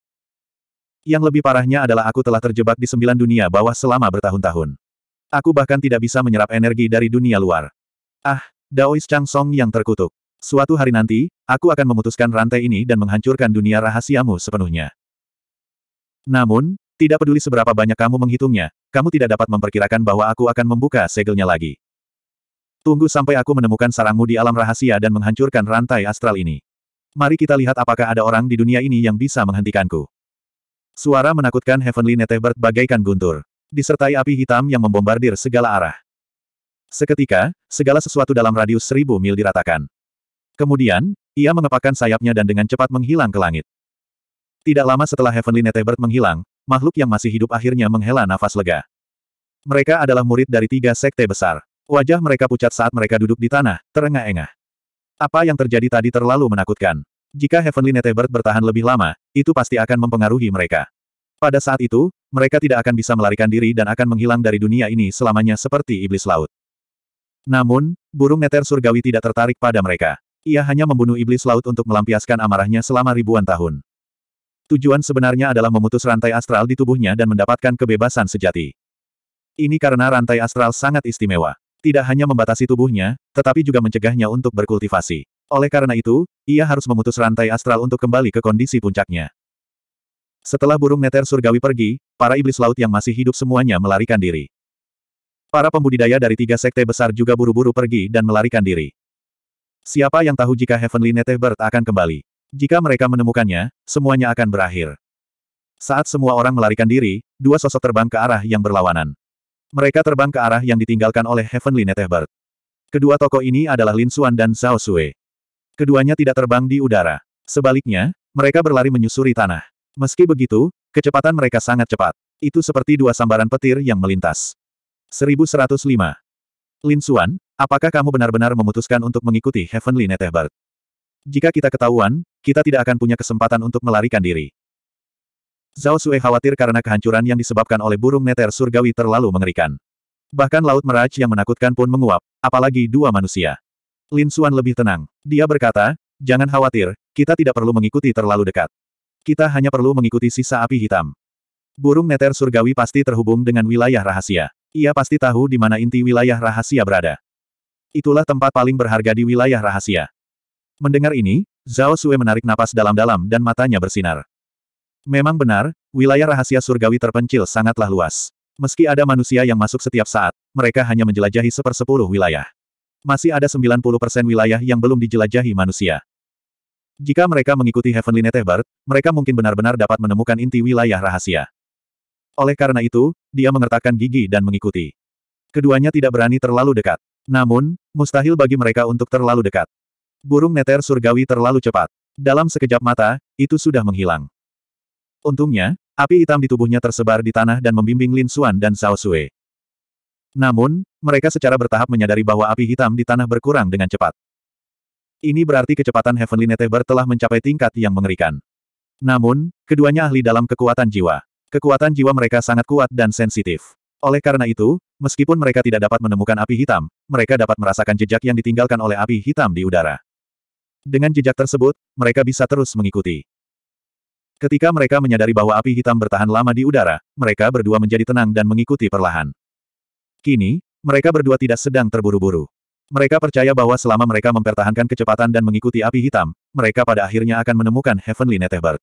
Yang lebih parahnya adalah aku telah terjebak di sembilan dunia bawah selama bertahun-tahun. Aku bahkan tidak bisa menyerap energi dari dunia luar. Ah, Daois Chang Song yang terkutuk. Suatu hari nanti, aku akan memutuskan rantai ini dan menghancurkan dunia rahasiamu sepenuhnya. Namun, tidak peduli seberapa banyak kamu menghitungnya, kamu tidak dapat memperkirakan bahwa aku akan membuka segelnya lagi. Tunggu sampai aku menemukan sarangmu di alam rahasia dan menghancurkan rantai astral ini. Mari kita lihat apakah ada orang di dunia ini yang bisa menghentikanku. Suara menakutkan Heavenly Netebert bagaikan guntur. Disertai api hitam yang membombardir segala arah. Seketika, segala sesuatu dalam radius seribu mil diratakan. Kemudian, ia mengepakkan sayapnya dan dengan cepat menghilang ke langit. Tidak lama setelah Heavenly Netebert menghilang, makhluk yang masih hidup akhirnya menghela nafas lega. Mereka adalah murid dari tiga sekte besar. Wajah mereka pucat saat mereka duduk di tanah, terengah-engah. Apa yang terjadi tadi terlalu menakutkan. Jika Heavenly Netebert bertahan lebih lama, itu pasti akan mempengaruhi mereka. Pada saat itu, mereka tidak akan bisa melarikan diri dan akan menghilang dari dunia ini selamanya seperti iblis laut. Namun, burung neter surgawi tidak tertarik pada mereka. Ia hanya membunuh iblis laut untuk melampiaskan amarahnya selama ribuan tahun. Tujuan sebenarnya adalah memutus rantai astral di tubuhnya dan mendapatkan kebebasan sejati. Ini karena rantai astral sangat istimewa. Tidak hanya membatasi tubuhnya, tetapi juga mencegahnya untuk berkultivasi. Oleh karena itu, ia harus memutus rantai astral untuk kembali ke kondisi puncaknya. Setelah burung neter surgawi pergi, para iblis laut yang masih hidup semuanya melarikan diri. Para pembudidaya dari tiga sekte besar juga buru-buru pergi dan melarikan diri. Siapa yang tahu jika Heavenly Netherbird akan kembali? Jika mereka menemukannya, semuanya akan berakhir. Saat semua orang melarikan diri, dua sosok terbang ke arah yang berlawanan. Mereka terbang ke arah yang ditinggalkan oleh Heavenly Netherbird. Kedua tokoh ini adalah Lin Suan dan Zhao Sui. Keduanya tidak terbang di udara. Sebaliknya, mereka berlari menyusuri tanah. Meski begitu, kecepatan mereka sangat cepat. Itu seperti dua sambaran petir yang melintas. 1105. Lin Suan, apakah kamu benar-benar memutuskan untuk mengikuti Heavenly Netherbird? Jika kita ketahuan, kita tidak akan punya kesempatan untuk melarikan diri. Zhao Sue khawatir karena kehancuran yang disebabkan oleh burung neter surgawi terlalu mengerikan. Bahkan Laut Meraj yang menakutkan pun menguap, apalagi dua manusia. Lin Xuan lebih tenang. Dia berkata, jangan khawatir, kita tidak perlu mengikuti terlalu dekat. Kita hanya perlu mengikuti sisa api hitam. Burung neter surgawi pasti terhubung dengan wilayah rahasia. Ia pasti tahu di mana inti wilayah rahasia berada. Itulah tempat paling berharga di wilayah rahasia. Mendengar ini, Zhao Sue menarik napas dalam-dalam dan matanya bersinar. Memang benar, wilayah rahasia surgawi terpencil sangatlah luas. Meski ada manusia yang masuk setiap saat, mereka hanya menjelajahi sepersepuluh wilayah. Masih ada 90% wilayah yang belum dijelajahi manusia. Jika mereka mengikuti Heavenly Netebert, mereka mungkin benar-benar dapat menemukan inti wilayah rahasia. Oleh karena itu, dia mengertakkan gigi dan mengikuti. Keduanya tidak berani terlalu dekat. Namun, mustahil bagi mereka untuk terlalu dekat. Burung neter surgawi terlalu cepat. Dalam sekejap mata, itu sudah menghilang. Untungnya, api hitam di tubuhnya tersebar di tanah dan membimbing Lin Xuan dan Zhao Sui. Namun, mereka secara bertahap menyadari bahwa api hitam di tanah berkurang dengan cepat. Ini berarti kecepatan Heavenly Netheber telah mencapai tingkat yang mengerikan. Namun, keduanya ahli dalam kekuatan jiwa. Kekuatan jiwa mereka sangat kuat dan sensitif. Oleh karena itu, meskipun mereka tidak dapat menemukan api hitam, mereka dapat merasakan jejak yang ditinggalkan oleh api hitam di udara. Dengan jejak tersebut, mereka bisa terus mengikuti. Ketika mereka menyadari bahwa api hitam bertahan lama di udara, mereka berdua menjadi tenang dan mengikuti perlahan. Kini, mereka berdua tidak sedang terburu-buru. Mereka percaya bahwa selama mereka mempertahankan kecepatan dan mengikuti api hitam, mereka pada akhirnya akan menemukan Heavenly Netherbird.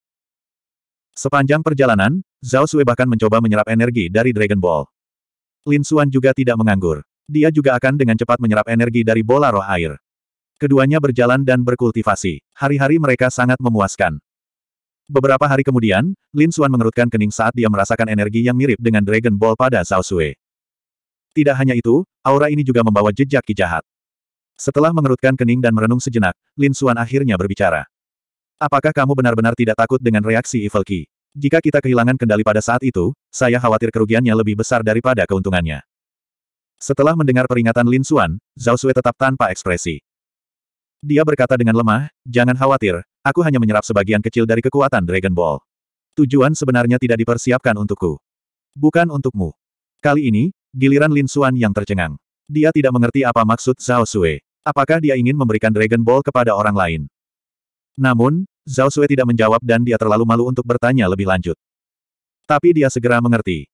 Sepanjang perjalanan, Zhao Sui bahkan mencoba menyerap energi dari Dragon Ball. Lin Xuan juga tidak menganggur. Dia juga akan dengan cepat menyerap energi dari bola roh air. Keduanya berjalan dan berkultivasi. Hari-hari mereka sangat memuaskan. Beberapa hari kemudian, Lin Xuan mengerutkan kening saat dia merasakan energi yang mirip dengan Dragon Ball pada Zhao Sui. Tidak hanya itu, aura ini juga membawa jejak ki jahat. Setelah mengerutkan kening dan merenung sejenak, Lin Xuan akhirnya berbicara. Apakah kamu benar-benar tidak takut dengan reaksi Evil Ki? Jika kita kehilangan kendali pada saat itu, saya khawatir kerugiannya lebih besar daripada keuntungannya. Setelah mendengar peringatan Lin Xuan, Zhao Sui tetap tanpa ekspresi. Dia berkata dengan lemah, jangan khawatir, aku hanya menyerap sebagian kecil dari kekuatan Dragon Ball. Tujuan sebenarnya tidak dipersiapkan untukku. Bukan untukmu. Kali ini, giliran Lin Suan yang tercengang. Dia tidak mengerti apa maksud Zhao Sui. Apakah dia ingin memberikan Dragon Ball kepada orang lain? Namun, Zhao Sui tidak menjawab dan dia terlalu malu untuk bertanya lebih lanjut. Tapi dia segera mengerti.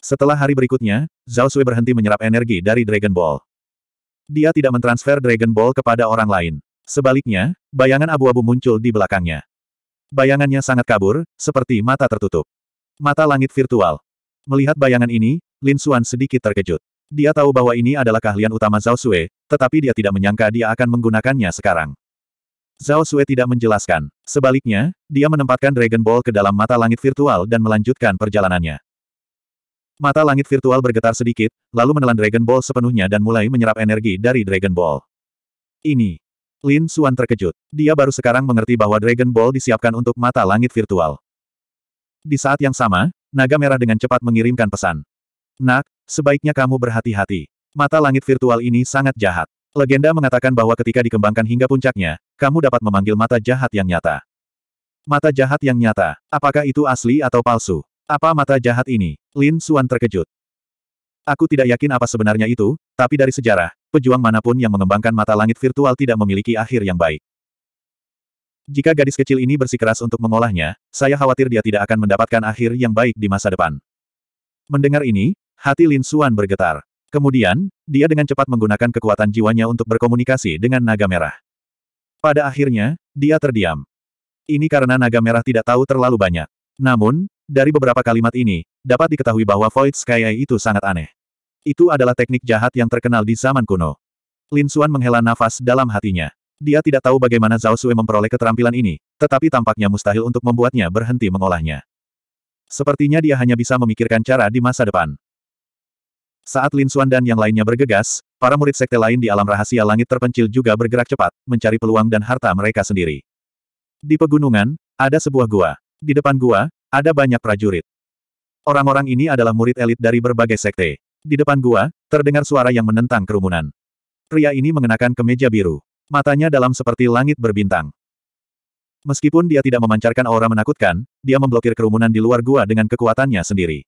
Setelah hari berikutnya, Zhao Sui berhenti menyerap energi dari Dragon Ball. Dia tidak mentransfer Dragon Ball kepada orang lain. Sebaliknya, bayangan abu-abu muncul di belakangnya. Bayangannya sangat kabur, seperti mata tertutup. Mata langit virtual. Melihat bayangan ini, Lin Xuan sedikit terkejut. Dia tahu bahwa ini adalah keahlian utama Zhao Sui, tetapi dia tidak menyangka dia akan menggunakannya sekarang. Zhao Sui tidak menjelaskan. Sebaliknya, dia menempatkan Dragon Ball ke dalam mata langit virtual dan melanjutkan perjalanannya. Mata langit virtual bergetar sedikit, lalu menelan Dragon Ball sepenuhnya dan mulai menyerap energi dari Dragon Ball. Ini. Lin Suan terkejut. Dia baru sekarang mengerti bahwa Dragon Ball disiapkan untuk mata langit virtual. Di saat yang sama, naga merah dengan cepat mengirimkan pesan. Nak, sebaiknya kamu berhati-hati. Mata langit virtual ini sangat jahat. Legenda mengatakan bahwa ketika dikembangkan hingga puncaknya, kamu dapat memanggil mata jahat yang nyata. Mata jahat yang nyata, apakah itu asli atau palsu? Apa mata jahat ini? Lin Suan terkejut. Aku tidak yakin apa sebenarnya itu, tapi dari sejarah, pejuang manapun yang mengembangkan mata langit virtual tidak memiliki akhir yang baik. Jika gadis kecil ini bersikeras untuk mengolahnya, saya khawatir dia tidak akan mendapatkan akhir yang baik di masa depan. Mendengar ini, hati Lin Suan bergetar. Kemudian, dia dengan cepat menggunakan kekuatan jiwanya untuk berkomunikasi dengan naga merah. Pada akhirnya, dia terdiam. Ini karena naga merah tidak tahu terlalu banyak. Namun, dari beberapa kalimat ini, dapat diketahui bahwa Void Sky Eye itu sangat aneh. Itu adalah teknik jahat yang terkenal di zaman kuno. Lin Xuan menghela nafas dalam hatinya. Dia tidak tahu bagaimana Zhao Sui memperoleh keterampilan ini, tetapi tampaknya mustahil untuk membuatnya berhenti mengolahnya. Sepertinya dia hanya bisa memikirkan cara di masa depan. Saat Lin Xuan dan yang lainnya bergegas, para murid sekte lain di alam rahasia langit terpencil juga bergerak cepat, mencari peluang dan harta mereka sendiri. Di pegunungan, ada sebuah gua. Di depan gua, ada banyak prajurit. Orang-orang ini adalah murid elit dari berbagai sekte. Di depan gua, terdengar suara yang menentang kerumunan. Pria ini mengenakan kemeja biru. Matanya dalam seperti langit berbintang. Meskipun dia tidak memancarkan aura menakutkan, dia memblokir kerumunan di luar gua dengan kekuatannya sendiri.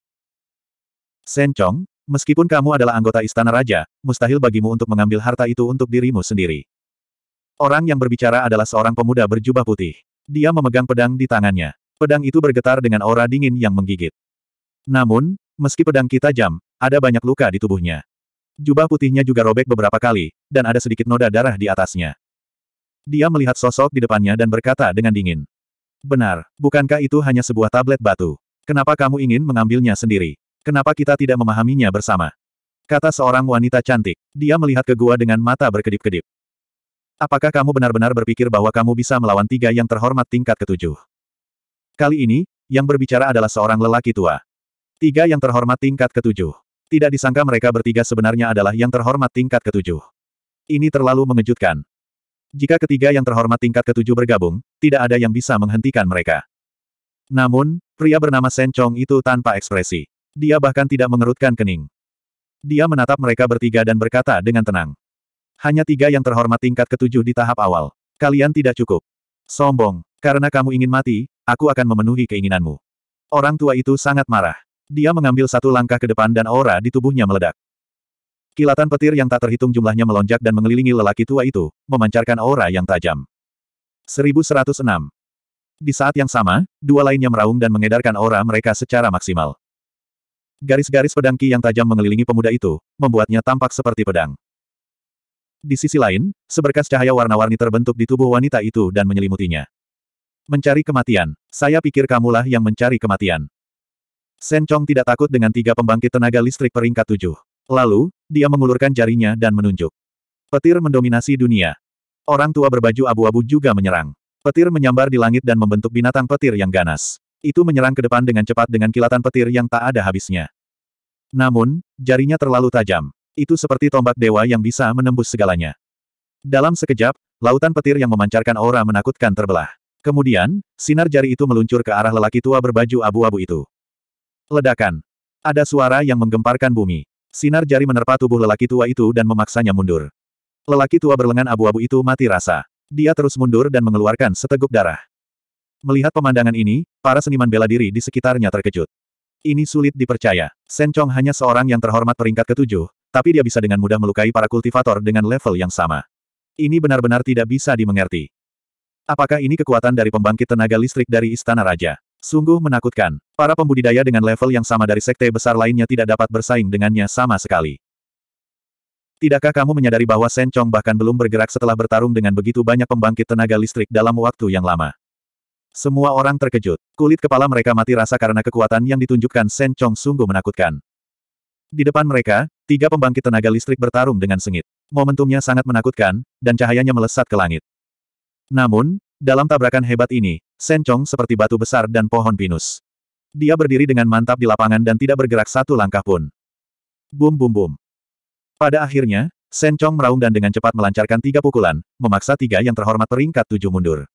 Sen Chong, meskipun kamu adalah anggota istana raja, mustahil bagimu untuk mengambil harta itu untuk dirimu sendiri. Orang yang berbicara adalah seorang pemuda berjubah putih. Dia memegang pedang di tangannya. Pedang itu bergetar dengan aura dingin yang menggigit. Namun, meski pedang kita jam, ada banyak luka di tubuhnya. Jubah putihnya juga robek beberapa kali, dan ada sedikit noda darah di atasnya. Dia melihat sosok di depannya dan berkata dengan dingin. Benar, bukankah itu hanya sebuah tablet batu? Kenapa kamu ingin mengambilnya sendiri? Kenapa kita tidak memahaminya bersama? Kata seorang wanita cantik. Dia melihat ke gua dengan mata berkedip-kedip. Apakah kamu benar-benar berpikir bahwa kamu bisa melawan tiga yang terhormat tingkat ketujuh? Kali ini, yang berbicara adalah seorang lelaki tua. Tiga yang terhormat tingkat ketujuh. Tidak disangka mereka bertiga sebenarnya adalah yang terhormat tingkat ketujuh. Ini terlalu mengejutkan. Jika ketiga yang terhormat tingkat ketujuh bergabung, tidak ada yang bisa menghentikan mereka. Namun, pria bernama Sen Chong itu tanpa ekspresi. Dia bahkan tidak mengerutkan kening. Dia menatap mereka bertiga dan berkata dengan tenang. Hanya tiga yang terhormat tingkat ketujuh di tahap awal. Kalian tidak cukup. Sombong, karena kamu ingin mati, Aku akan memenuhi keinginanmu. Orang tua itu sangat marah. Dia mengambil satu langkah ke depan dan aura di tubuhnya meledak. Kilatan petir yang tak terhitung jumlahnya melonjak dan mengelilingi lelaki tua itu, memancarkan aura yang tajam. 1106. Di saat yang sama, dua lainnya meraung dan mengedarkan aura mereka secara maksimal. Garis-garis pedang Ki yang tajam mengelilingi pemuda itu, membuatnya tampak seperti pedang. Di sisi lain, seberkas cahaya warna-warni terbentuk di tubuh wanita itu dan menyelimutinya. Mencari kematian. Saya pikir kamulah yang mencari kematian. Shen Chong tidak takut dengan tiga pembangkit tenaga listrik peringkat tujuh. Lalu, dia mengulurkan jarinya dan menunjuk. Petir mendominasi dunia. Orang tua berbaju abu-abu juga menyerang. Petir menyambar di langit dan membentuk binatang petir yang ganas. Itu menyerang ke depan dengan cepat dengan kilatan petir yang tak ada habisnya. Namun, jarinya terlalu tajam. Itu seperti tombak dewa yang bisa menembus segalanya. Dalam sekejap, lautan petir yang memancarkan aura menakutkan terbelah. Kemudian, sinar jari itu meluncur ke arah lelaki tua berbaju abu-abu itu. Ledakan. Ada suara yang menggemparkan bumi. Sinar jari menerpa tubuh lelaki tua itu dan memaksanya mundur. Lelaki tua berlengan abu-abu itu mati rasa. Dia terus mundur dan mengeluarkan seteguk darah. Melihat pemandangan ini, para seniman bela diri di sekitarnya terkejut. Ini sulit dipercaya. Shen Chong hanya seorang yang terhormat peringkat ketujuh, tapi dia bisa dengan mudah melukai para kultivator dengan level yang sama. Ini benar-benar tidak bisa dimengerti. Apakah ini kekuatan dari pembangkit tenaga listrik dari Istana Raja? Sungguh menakutkan. Para pembudidaya dengan level yang sama dari sekte besar lainnya tidak dapat bersaing dengannya sama sekali. Tidakkah kamu menyadari bahwa Shen Chong bahkan belum bergerak setelah bertarung dengan begitu banyak pembangkit tenaga listrik dalam waktu yang lama? Semua orang terkejut. Kulit kepala mereka mati rasa karena kekuatan yang ditunjukkan Shen Chong sungguh menakutkan. Di depan mereka, tiga pembangkit tenaga listrik bertarung dengan sengit. Momentumnya sangat menakutkan, dan cahayanya melesat ke langit. Namun, dalam tabrakan hebat ini, Shen Chong seperti batu besar dan pohon pinus. Dia berdiri dengan mantap di lapangan dan tidak bergerak satu langkah pun. Bum bum bum. Pada akhirnya, Shen Chong meraung dan dengan cepat melancarkan tiga pukulan, memaksa tiga yang terhormat peringkat tujuh mundur.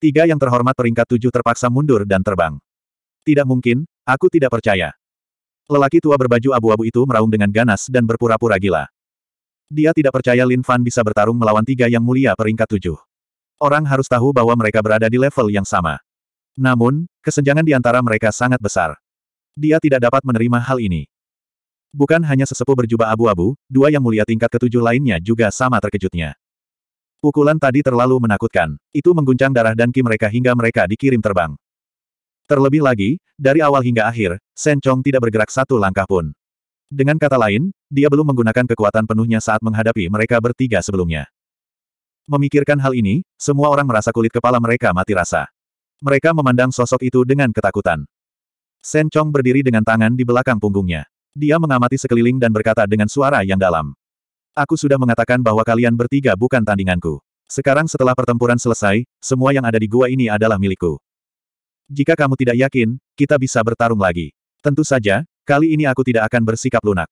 Tiga yang terhormat peringkat tujuh terpaksa mundur dan terbang. Tidak mungkin, aku tidak percaya. Lelaki tua berbaju abu-abu itu meraung dengan ganas dan berpura-pura gila. Dia tidak percaya Lin Fan bisa bertarung melawan tiga yang mulia peringkat tujuh. Orang harus tahu bahwa mereka berada di level yang sama. Namun, kesenjangan di antara mereka sangat besar. Dia tidak dapat menerima hal ini. Bukan hanya sesepuh berjubah abu-abu, dua yang mulia tingkat ketujuh lainnya juga sama terkejutnya. Pukulan tadi terlalu menakutkan. Itu mengguncang darah dan ki mereka hingga mereka dikirim terbang. Terlebih lagi, dari awal hingga akhir, Sen Chong tidak bergerak satu langkah pun. Dengan kata lain, dia belum menggunakan kekuatan penuhnya saat menghadapi mereka bertiga sebelumnya. Memikirkan hal ini, semua orang merasa kulit kepala mereka mati rasa. Mereka memandang sosok itu dengan ketakutan. Sen Chong berdiri dengan tangan di belakang punggungnya. Dia mengamati sekeliling dan berkata dengan suara yang dalam. Aku sudah mengatakan bahwa kalian bertiga bukan tandinganku. Sekarang setelah pertempuran selesai, semua yang ada di gua ini adalah milikku. Jika kamu tidak yakin, kita bisa bertarung lagi. Tentu saja, kali ini aku tidak akan bersikap lunak.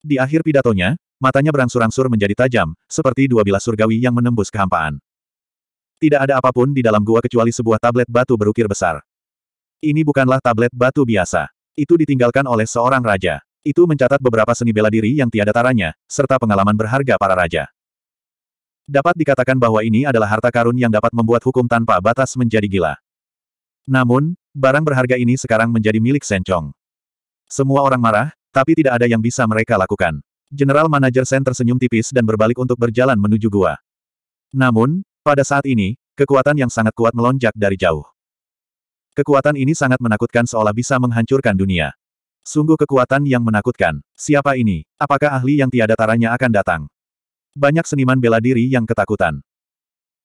Di akhir pidatonya, Matanya berangsur-angsur menjadi tajam, seperti dua bilah surgawi yang menembus kehampaan. Tidak ada apapun di dalam gua kecuali sebuah tablet batu berukir besar. Ini bukanlah tablet batu biasa. Itu ditinggalkan oleh seorang raja. Itu mencatat beberapa seni bela diri yang tiada taranya, serta pengalaman berharga para raja. Dapat dikatakan bahwa ini adalah harta karun yang dapat membuat hukum tanpa batas menjadi gila. Namun, barang berharga ini sekarang menjadi milik Sencong. Semua orang marah, tapi tidak ada yang bisa mereka lakukan. General Manager Sen tersenyum tipis dan berbalik untuk berjalan menuju gua. Namun, pada saat ini, kekuatan yang sangat kuat melonjak dari jauh. Kekuatan ini sangat menakutkan seolah bisa menghancurkan dunia. Sungguh kekuatan yang menakutkan. Siapa ini? Apakah ahli yang tiada taranya akan datang? Banyak seniman bela diri yang ketakutan.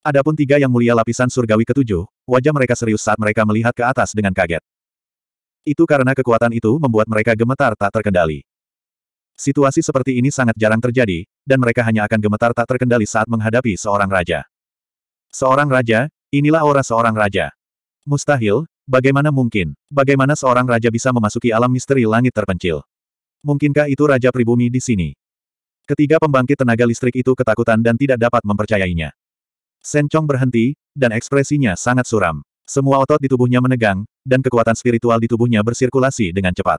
Adapun tiga yang mulia lapisan surgawi ketujuh, wajah mereka serius saat mereka melihat ke atas dengan kaget. Itu karena kekuatan itu membuat mereka gemetar tak terkendali. Situasi seperti ini sangat jarang terjadi, dan mereka hanya akan gemetar tak terkendali saat menghadapi seorang raja. Seorang raja, inilah aura seorang raja. Mustahil, bagaimana mungkin, bagaimana seorang raja bisa memasuki alam misteri langit terpencil. Mungkinkah itu raja pribumi di sini? Ketiga pembangkit tenaga listrik itu ketakutan dan tidak dapat mempercayainya. Sencong berhenti, dan ekspresinya sangat suram. Semua otot di tubuhnya menegang, dan kekuatan spiritual di tubuhnya bersirkulasi dengan cepat.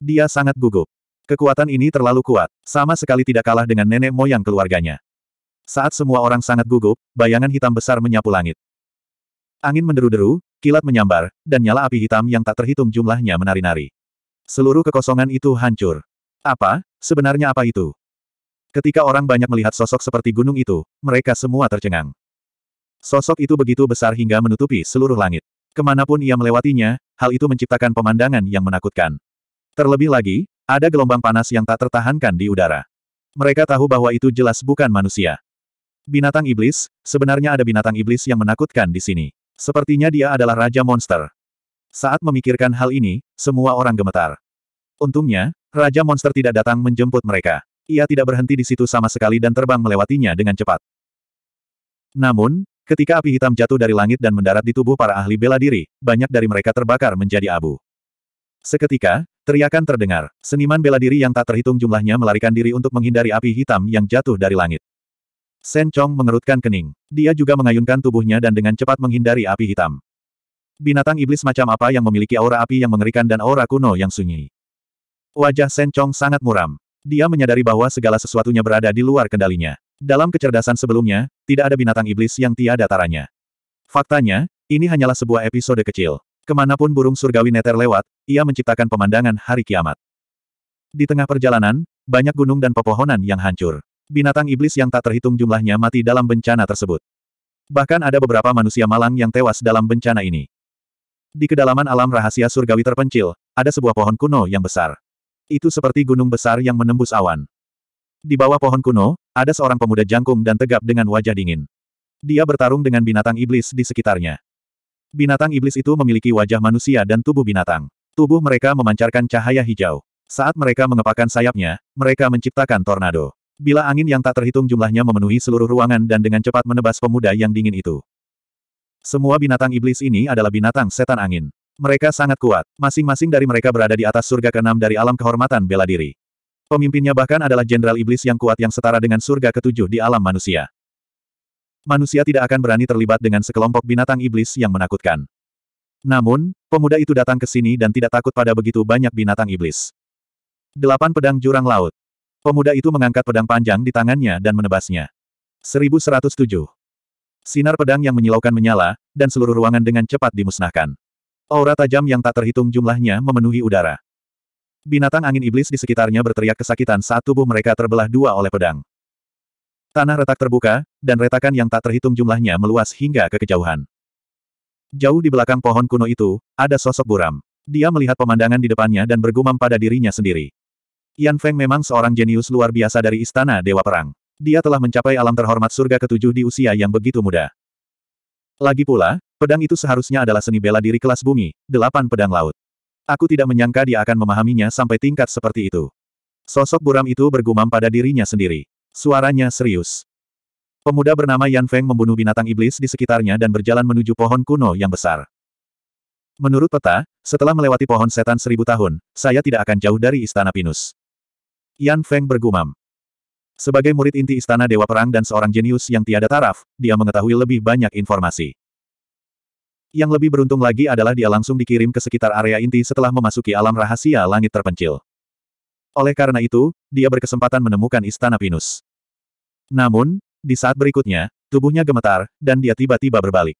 Dia sangat gugup. Kekuatan ini terlalu kuat, sama sekali tidak kalah dengan nenek moyang keluarganya. Saat semua orang sangat gugup, bayangan hitam besar menyapu langit. Angin menderu-deru, kilat menyambar, dan nyala api hitam yang tak terhitung jumlahnya menari-nari. Seluruh kekosongan itu hancur. Apa? Sebenarnya apa itu? Ketika orang banyak melihat sosok seperti gunung itu, mereka semua tercengang. Sosok itu begitu besar hingga menutupi seluruh langit. Kemanapun ia melewatinya, hal itu menciptakan pemandangan yang menakutkan. Terlebih lagi, ada gelombang panas yang tak tertahankan di udara. Mereka tahu bahwa itu jelas bukan manusia. Binatang iblis, sebenarnya ada binatang iblis yang menakutkan di sini. Sepertinya dia adalah raja monster. Saat memikirkan hal ini, semua orang gemetar. Untungnya, raja monster tidak datang menjemput mereka. Ia tidak berhenti di situ sama sekali dan terbang melewatinya dengan cepat. Namun, ketika api hitam jatuh dari langit dan mendarat di tubuh para ahli bela diri, banyak dari mereka terbakar menjadi abu. Seketika, teriakan terdengar. Seniman bela diri yang tak terhitung jumlahnya melarikan diri untuk menghindari api hitam yang jatuh dari langit. Sen Chong mengerutkan kening. Dia juga mengayunkan tubuhnya dan dengan cepat menghindari api hitam. Binatang iblis macam apa yang memiliki aura api yang mengerikan dan aura kuno yang sunyi. Wajah Sen Chong sangat muram. Dia menyadari bahwa segala sesuatunya berada di luar kendalinya. Dalam kecerdasan sebelumnya, tidak ada binatang iblis yang tiada taranya. Faktanya, ini hanyalah sebuah episode kecil. Kemanapun burung surgawi neter lewat, ia menciptakan pemandangan hari kiamat. Di tengah perjalanan, banyak gunung dan pepohonan yang hancur. Binatang iblis yang tak terhitung jumlahnya mati dalam bencana tersebut. Bahkan ada beberapa manusia malang yang tewas dalam bencana ini. Di kedalaman alam rahasia surgawi terpencil, ada sebuah pohon kuno yang besar. Itu seperti gunung besar yang menembus awan. Di bawah pohon kuno, ada seorang pemuda jangkung dan tegap dengan wajah dingin. Dia bertarung dengan binatang iblis di sekitarnya. Binatang iblis itu memiliki wajah manusia dan tubuh binatang. Tubuh mereka memancarkan cahaya hijau. Saat mereka mengepakkan sayapnya, mereka menciptakan tornado. Bila angin yang tak terhitung jumlahnya memenuhi seluruh ruangan dan dengan cepat menebas pemuda yang dingin itu. Semua binatang iblis ini adalah binatang setan angin. Mereka sangat kuat. Masing-masing dari mereka berada di atas surga keenam dari alam kehormatan bela diri. Pemimpinnya bahkan adalah jenderal iblis yang kuat yang setara dengan surga ketujuh di alam manusia. Manusia tidak akan berani terlibat dengan sekelompok binatang iblis yang menakutkan. Namun, pemuda itu datang ke sini dan tidak takut pada begitu banyak binatang iblis. Delapan pedang jurang laut. Pemuda itu mengangkat pedang panjang di tangannya dan menebasnya. 1107. Sinar pedang yang menyilaukan menyala, dan seluruh ruangan dengan cepat dimusnahkan. Aura tajam yang tak terhitung jumlahnya memenuhi udara. Binatang angin iblis di sekitarnya berteriak kesakitan saat tubuh mereka terbelah dua oleh pedang. Tanah retak terbuka, dan retakan yang tak terhitung jumlahnya meluas hingga ke kejauhan. Jauh di belakang pohon kuno itu, ada sosok buram. Dia melihat pemandangan di depannya dan bergumam pada dirinya sendiri. Yan Feng memang seorang jenius luar biasa dari Istana Dewa Perang. Dia telah mencapai alam terhormat surga ketujuh di usia yang begitu muda. Lagi pula, pedang itu seharusnya adalah seni bela diri kelas bumi, delapan pedang laut. Aku tidak menyangka dia akan memahaminya sampai tingkat seperti itu. Sosok buram itu bergumam pada dirinya sendiri. Suaranya serius. Pemuda bernama Yan Feng membunuh binatang iblis di sekitarnya dan berjalan menuju pohon kuno yang besar. Menurut peta, setelah melewati pohon setan seribu tahun, saya tidak akan jauh dari istana Pinus. Yan Feng bergumam. Sebagai murid inti istana Dewa Perang dan seorang jenius yang tiada taraf, dia mengetahui lebih banyak informasi. Yang lebih beruntung lagi adalah dia langsung dikirim ke sekitar area inti setelah memasuki alam rahasia langit terpencil. Oleh karena itu, dia berkesempatan menemukan istana Pinus. Namun, di saat berikutnya, tubuhnya gemetar, dan dia tiba-tiba berbalik.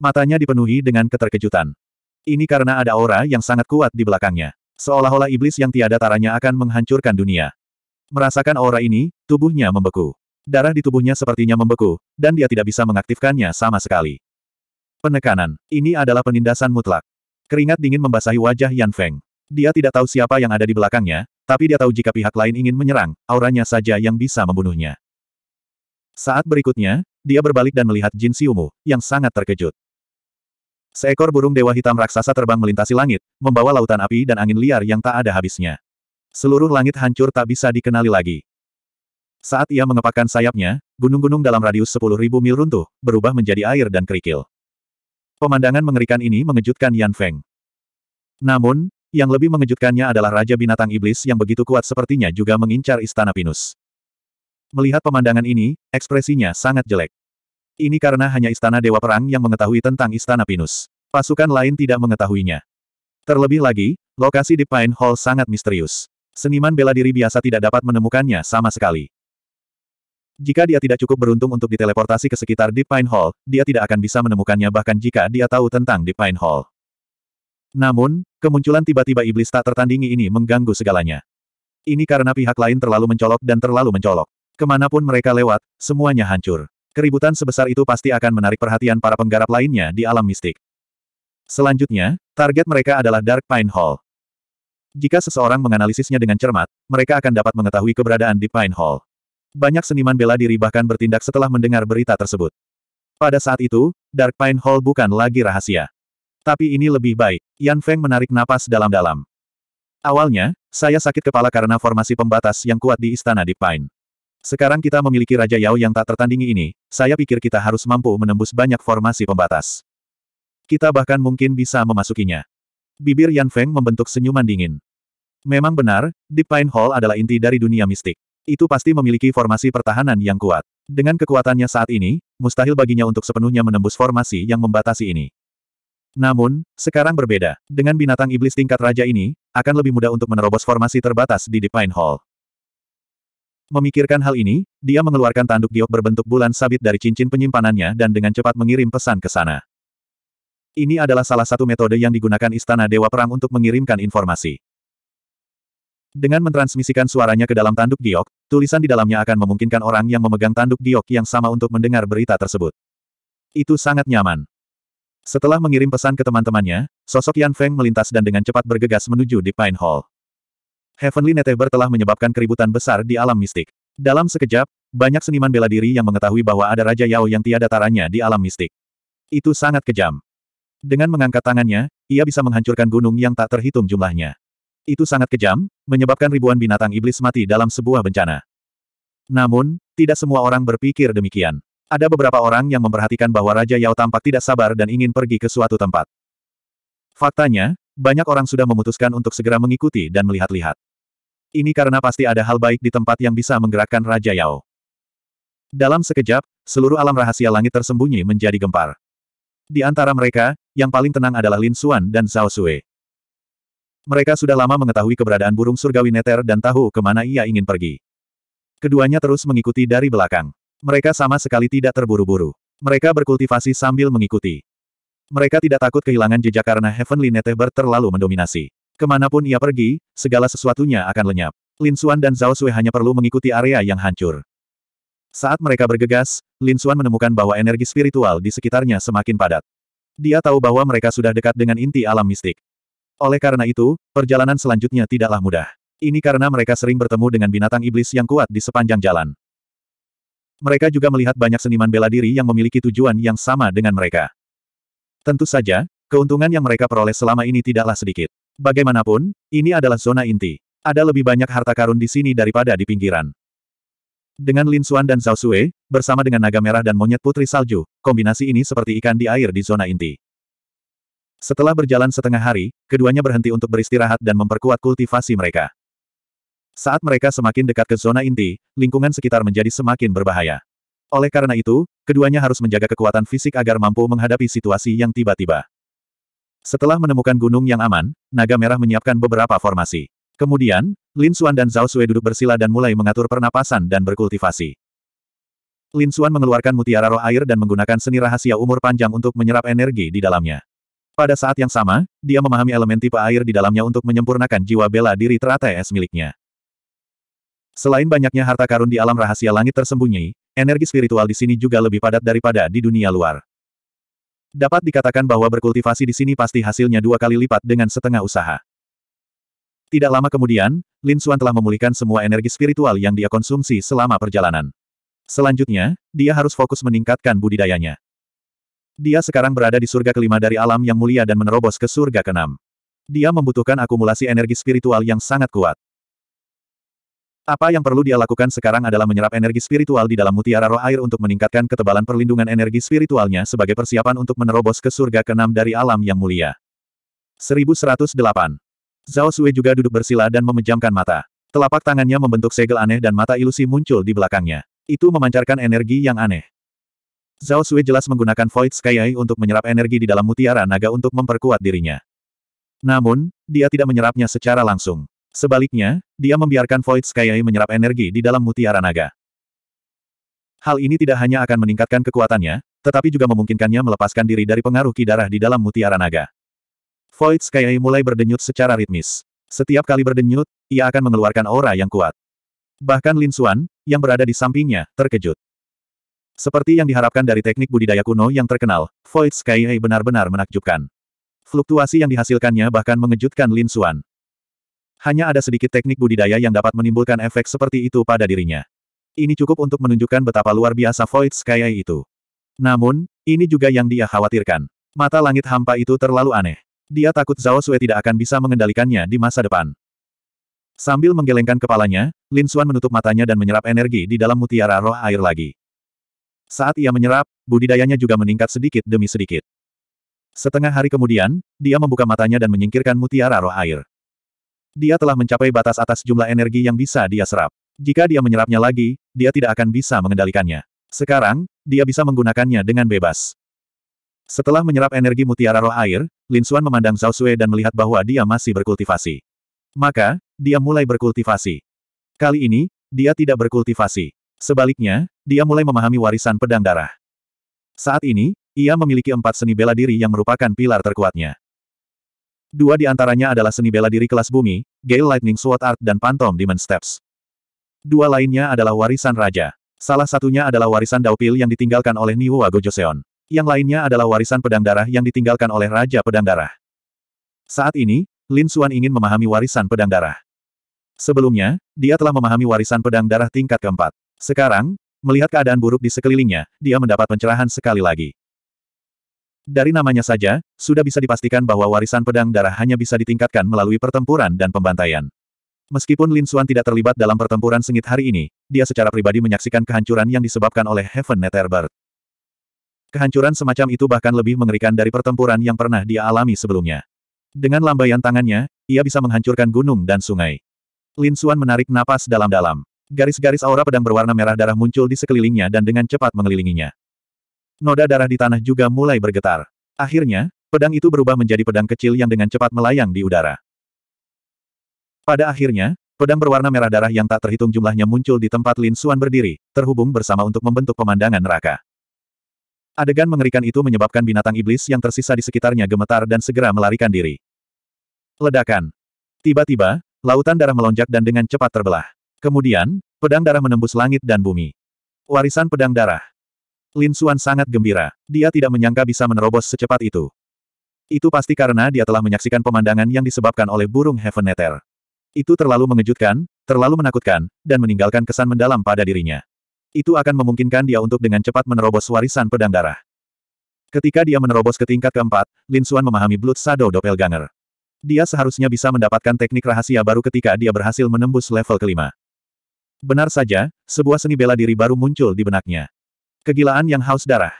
Matanya dipenuhi dengan keterkejutan. Ini karena ada aura yang sangat kuat di belakangnya. Seolah-olah iblis yang tiada taranya akan menghancurkan dunia. Merasakan aura ini, tubuhnya membeku. Darah di tubuhnya sepertinya membeku, dan dia tidak bisa mengaktifkannya sama sekali. Penekanan. Ini adalah penindasan mutlak. Keringat dingin membasahi wajah Yan Feng. Dia tidak tahu siapa yang ada di belakangnya, tapi dia tahu jika pihak lain ingin menyerang, auranya saja yang bisa membunuhnya. Saat berikutnya, dia berbalik dan melihat Jin Siumu, yang sangat terkejut. Seekor burung dewa hitam raksasa terbang melintasi langit, membawa lautan api dan angin liar yang tak ada habisnya. Seluruh langit hancur tak bisa dikenali lagi. Saat ia mengepakkan sayapnya, gunung-gunung dalam radius 10.000 mil runtuh, berubah menjadi air dan kerikil. Pemandangan mengerikan ini mengejutkan Yan Feng. Namun, yang lebih mengejutkannya adalah Raja Binatang Iblis yang begitu kuat sepertinya juga mengincar Istana Pinus. Melihat pemandangan ini, ekspresinya sangat jelek. Ini karena hanya Istana Dewa Perang yang mengetahui tentang Istana Pinus. Pasukan lain tidak mengetahuinya. Terlebih lagi, lokasi di Pine Hall sangat misterius. Seniman bela diri biasa tidak dapat menemukannya sama sekali. Jika dia tidak cukup beruntung untuk diteleportasi ke sekitar Deep Pine Hall, dia tidak akan bisa menemukannya bahkan jika dia tahu tentang Deep Pine Hall. Namun, kemunculan tiba-tiba iblis tak tertandingi ini mengganggu segalanya. Ini karena pihak lain terlalu mencolok dan terlalu mencolok. Kemanapun mereka lewat, semuanya hancur. Keributan sebesar itu pasti akan menarik perhatian para penggarap lainnya di alam mistik. Selanjutnya, target mereka adalah Dark Pine Hall. Jika seseorang menganalisisnya dengan cermat, mereka akan dapat mengetahui keberadaan di Pine Hall. Banyak seniman bela diri bahkan bertindak setelah mendengar berita tersebut. Pada saat itu, Dark Pine Hall bukan lagi rahasia. Tapi ini lebih baik. Yan Feng menarik napas dalam-dalam. Awalnya, saya sakit kepala karena formasi pembatas yang kuat di istana di Pine. Sekarang kita memiliki Raja Yao yang tak tertandingi ini, saya pikir kita harus mampu menembus banyak formasi pembatas. Kita bahkan mungkin bisa memasukinya. Bibir Yan Feng membentuk senyuman dingin. Memang benar, Deep Pine Hall adalah inti dari dunia mistik. Itu pasti memiliki formasi pertahanan yang kuat. Dengan kekuatannya saat ini, mustahil baginya untuk sepenuhnya menembus formasi yang membatasi ini. Namun, sekarang berbeda. Dengan binatang iblis tingkat raja ini, akan lebih mudah untuk menerobos formasi terbatas di Divine Hall. Memikirkan hal ini, dia mengeluarkan tanduk giok berbentuk bulan sabit dari cincin penyimpanannya dan dengan cepat mengirim pesan ke sana. Ini adalah salah satu metode yang digunakan Istana Dewa Perang untuk mengirimkan informasi. Dengan mentransmisikan suaranya ke dalam tanduk giok, tulisan di dalamnya akan memungkinkan orang yang memegang tanduk giok yang sama untuk mendengar berita tersebut. Itu sangat nyaman. Setelah mengirim pesan ke teman-temannya, sosok Yan Feng melintas dan dengan cepat bergegas menuju Deep Pine Hall. Heavenly Neteber telah menyebabkan keributan besar di alam mistik. Dalam sekejap, banyak seniman bela diri yang mengetahui bahwa ada Raja Yao yang tiada taranya di alam mistik. Itu sangat kejam. Dengan mengangkat tangannya, ia bisa menghancurkan gunung yang tak terhitung jumlahnya. Itu sangat kejam, menyebabkan ribuan binatang iblis mati dalam sebuah bencana. Namun, tidak semua orang berpikir demikian. Ada beberapa orang yang memperhatikan bahwa Raja Yao tampak tidak sabar dan ingin pergi ke suatu tempat. Faktanya, banyak orang sudah memutuskan untuk segera mengikuti dan melihat-lihat. Ini karena pasti ada hal baik di tempat yang bisa menggerakkan Raja Yao. Dalam sekejap, seluruh alam rahasia langit tersembunyi menjadi gempar. Di antara mereka, yang paling tenang adalah Lin Xuan dan Zhao Sui. Mereka sudah lama mengetahui keberadaan burung surgawi neter dan tahu kemana ia ingin pergi. Keduanya terus mengikuti dari belakang. Mereka sama sekali tidak terburu-buru. Mereka berkultivasi sambil mengikuti. Mereka tidak takut kehilangan jejak karena Heavenly Netheber terlalu mendominasi. Kemanapun ia pergi, segala sesuatunya akan lenyap. Lin Xuan dan Zhao Sui hanya perlu mengikuti area yang hancur. Saat mereka bergegas, Lin Xuan menemukan bahwa energi spiritual di sekitarnya semakin padat. Dia tahu bahwa mereka sudah dekat dengan inti alam mistik. Oleh karena itu, perjalanan selanjutnya tidaklah mudah. Ini karena mereka sering bertemu dengan binatang iblis yang kuat di sepanjang jalan. Mereka juga melihat banyak seniman bela diri yang memiliki tujuan yang sama dengan mereka. Tentu saja, keuntungan yang mereka peroleh selama ini tidaklah sedikit. Bagaimanapun, ini adalah zona inti. Ada lebih banyak harta karun di sini daripada di pinggiran. Dengan Lin Xuan dan Zhao Sue, bersama dengan naga merah dan monyet putri salju, kombinasi ini seperti ikan di air di zona inti. Setelah berjalan setengah hari, keduanya berhenti untuk beristirahat dan memperkuat kultivasi mereka. Saat mereka semakin dekat ke zona inti, lingkungan sekitar menjadi semakin berbahaya. Oleh karena itu, keduanya harus menjaga kekuatan fisik agar mampu menghadapi situasi yang tiba-tiba. Setelah menemukan gunung yang aman, naga merah menyiapkan beberapa formasi. Kemudian, Lin Xuan dan Zhao Sui duduk bersila dan mulai mengatur pernapasan dan berkultivasi. Lin Xuan mengeluarkan mutiara roh air dan menggunakan seni rahasia umur panjang untuk menyerap energi di dalamnya. Pada saat yang sama, dia memahami elemen tipe air di dalamnya untuk menyempurnakan jiwa bela diri teratai es miliknya. Selain banyaknya harta karun di alam rahasia langit tersembunyi, energi spiritual di sini juga lebih padat daripada di dunia luar. Dapat dikatakan bahwa berkultivasi di sini pasti hasilnya dua kali lipat dengan setengah usaha. Tidak lama kemudian, Lin Xuan telah memulihkan semua energi spiritual yang dia konsumsi selama perjalanan. Selanjutnya, dia harus fokus meningkatkan budidayanya. Dia sekarang berada di surga kelima dari alam yang mulia dan menerobos ke surga keenam. Dia membutuhkan akumulasi energi spiritual yang sangat kuat. Apa yang perlu dia lakukan sekarang adalah menyerap energi spiritual di dalam mutiara roh air untuk meningkatkan ketebalan perlindungan energi spiritualnya sebagai persiapan untuk menerobos ke surga keenam dari alam yang mulia. 1108. Zhao Sui juga duduk bersila dan memejamkan mata. Telapak tangannya membentuk segel aneh dan mata ilusi muncul di belakangnya. Itu memancarkan energi yang aneh. Zhao Sui jelas menggunakan Void Sky Eye untuk menyerap energi di dalam mutiara naga untuk memperkuat dirinya. Namun, dia tidak menyerapnya secara langsung. Sebaliknya, dia membiarkan Void Skyeye menyerap energi di dalam mutiara naga. Hal ini tidak hanya akan meningkatkan kekuatannya, tetapi juga memungkinkannya melepaskan diri dari pengaruh ki darah di dalam mutiara naga. Void Skyeye mulai berdenyut secara ritmis. Setiap kali berdenyut, ia akan mengeluarkan aura yang kuat. Bahkan Lin Xuan, yang berada di sampingnya, terkejut. Seperti yang diharapkan dari teknik budidaya kuno yang terkenal, Void Skyeye benar-benar menakjubkan. Fluktuasi yang dihasilkannya bahkan mengejutkan Lin Xuan. Hanya ada sedikit teknik budidaya yang dapat menimbulkan efek seperti itu pada dirinya. Ini cukup untuk menunjukkan betapa luar biasa Void Sky Eye itu. Namun, ini juga yang dia khawatirkan. Mata langit hampa itu terlalu aneh. Dia takut Zhao Sui tidak akan bisa mengendalikannya di masa depan. Sambil menggelengkan kepalanya, Lin Xuan menutup matanya dan menyerap energi di dalam mutiara roh air lagi. Saat ia menyerap, budidayanya juga meningkat sedikit demi sedikit. Setengah hari kemudian, dia membuka matanya dan menyingkirkan mutiara roh air. Dia telah mencapai batas atas jumlah energi yang bisa dia serap. Jika dia menyerapnya lagi, dia tidak akan bisa mengendalikannya. Sekarang, dia bisa menggunakannya dengan bebas. Setelah menyerap energi mutiara roh air, Lin Xuan memandang Zhao Sui dan melihat bahwa dia masih berkultivasi. Maka, dia mulai berkultivasi. Kali ini, dia tidak berkultivasi. Sebaliknya, dia mulai memahami warisan pedang darah. Saat ini, ia memiliki empat seni bela diri yang merupakan pilar terkuatnya. Dua di antaranya adalah seni bela diri kelas bumi, Gale Lightning Sword Art dan Phantom Demon Steps. Dua lainnya adalah warisan raja. Salah satunya adalah warisan Daupil yang ditinggalkan oleh Niwa Gojoseon. Yang lainnya adalah warisan pedang darah yang ditinggalkan oleh Raja Pedang Darah. Saat ini, Lin Suan ingin memahami warisan pedang darah. Sebelumnya, dia telah memahami warisan pedang darah tingkat keempat. Sekarang, melihat keadaan buruk di sekelilingnya, dia mendapat pencerahan sekali lagi. Dari namanya saja, sudah bisa dipastikan bahwa warisan pedang darah hanya bisa ditingkatkan melalui pertempuran dan pembantaian. Meskipun Lin Xuan tidak terlibat dalam pertempuran sengit hari ini, dia secara pribadi menyaksikan kehancuran yang disebabkan oleh Heaven Netherbird. Kehancuran semacam itu bahkan lebih mengerikan dari pertempuran yang pernah dia alami sebelumnya. Dengan lambaian tangannya, ia bisa menghancurkan gunung dan sungai. Lin Xuan menarik napas dalam-dalam. Garis-garis aura pedang berwarna merah darah muncul di sekelilingnya dan dengan cepat mengelilinginya. Noda darah di tanah juga mulai bergetar. Akhirnya, pedang itu berubah menjadi pedang kecil yang dengan cepat melayang di udara. Pada akhirnya, pedang berwarna merah darah yang tak terhitung jumlahnya muncul di tempat Lin Suan berdiri, terhubung bersama untuk membentuk pemandangan neraka. Adegan mengerikan itu menyebabkan binatang iblis yang tersisa di sekitarnya gemetar dan segera melarikan diri. Ledakan. Tiba-tiba, lautan darah melonjak dan dengan cepat terbelah. Kemudian, pedang darah menembus langit dan bumi. Warisan pedang darah. Lin Xuan sangat gembira. Dia tidak menyangka bisa menerobos secepat itu. Itu pasti karena dia telah menyaksikan pemandangan yang disebabkan oleh burung Heaven Nether. Itu terlalu mengejutkan, terlalu menakutkan, dan meninggalkan kesan mendalam pada dirinya. Itu akan memungkinkan dia untuk dengan cepat menerobos warisan pedang darah. Ketika dia menerobos ke tingkat keempat, Lin Xuan memahami Blood Shadow Doppelganger. Dia seharusnya bisa mendapatkan teknik rahasia baru ketika dia berhasil menembus level kelima. Benar saja, sebuah seni bela diri baru muncul di benaknya. Kegilaan yang haus darah.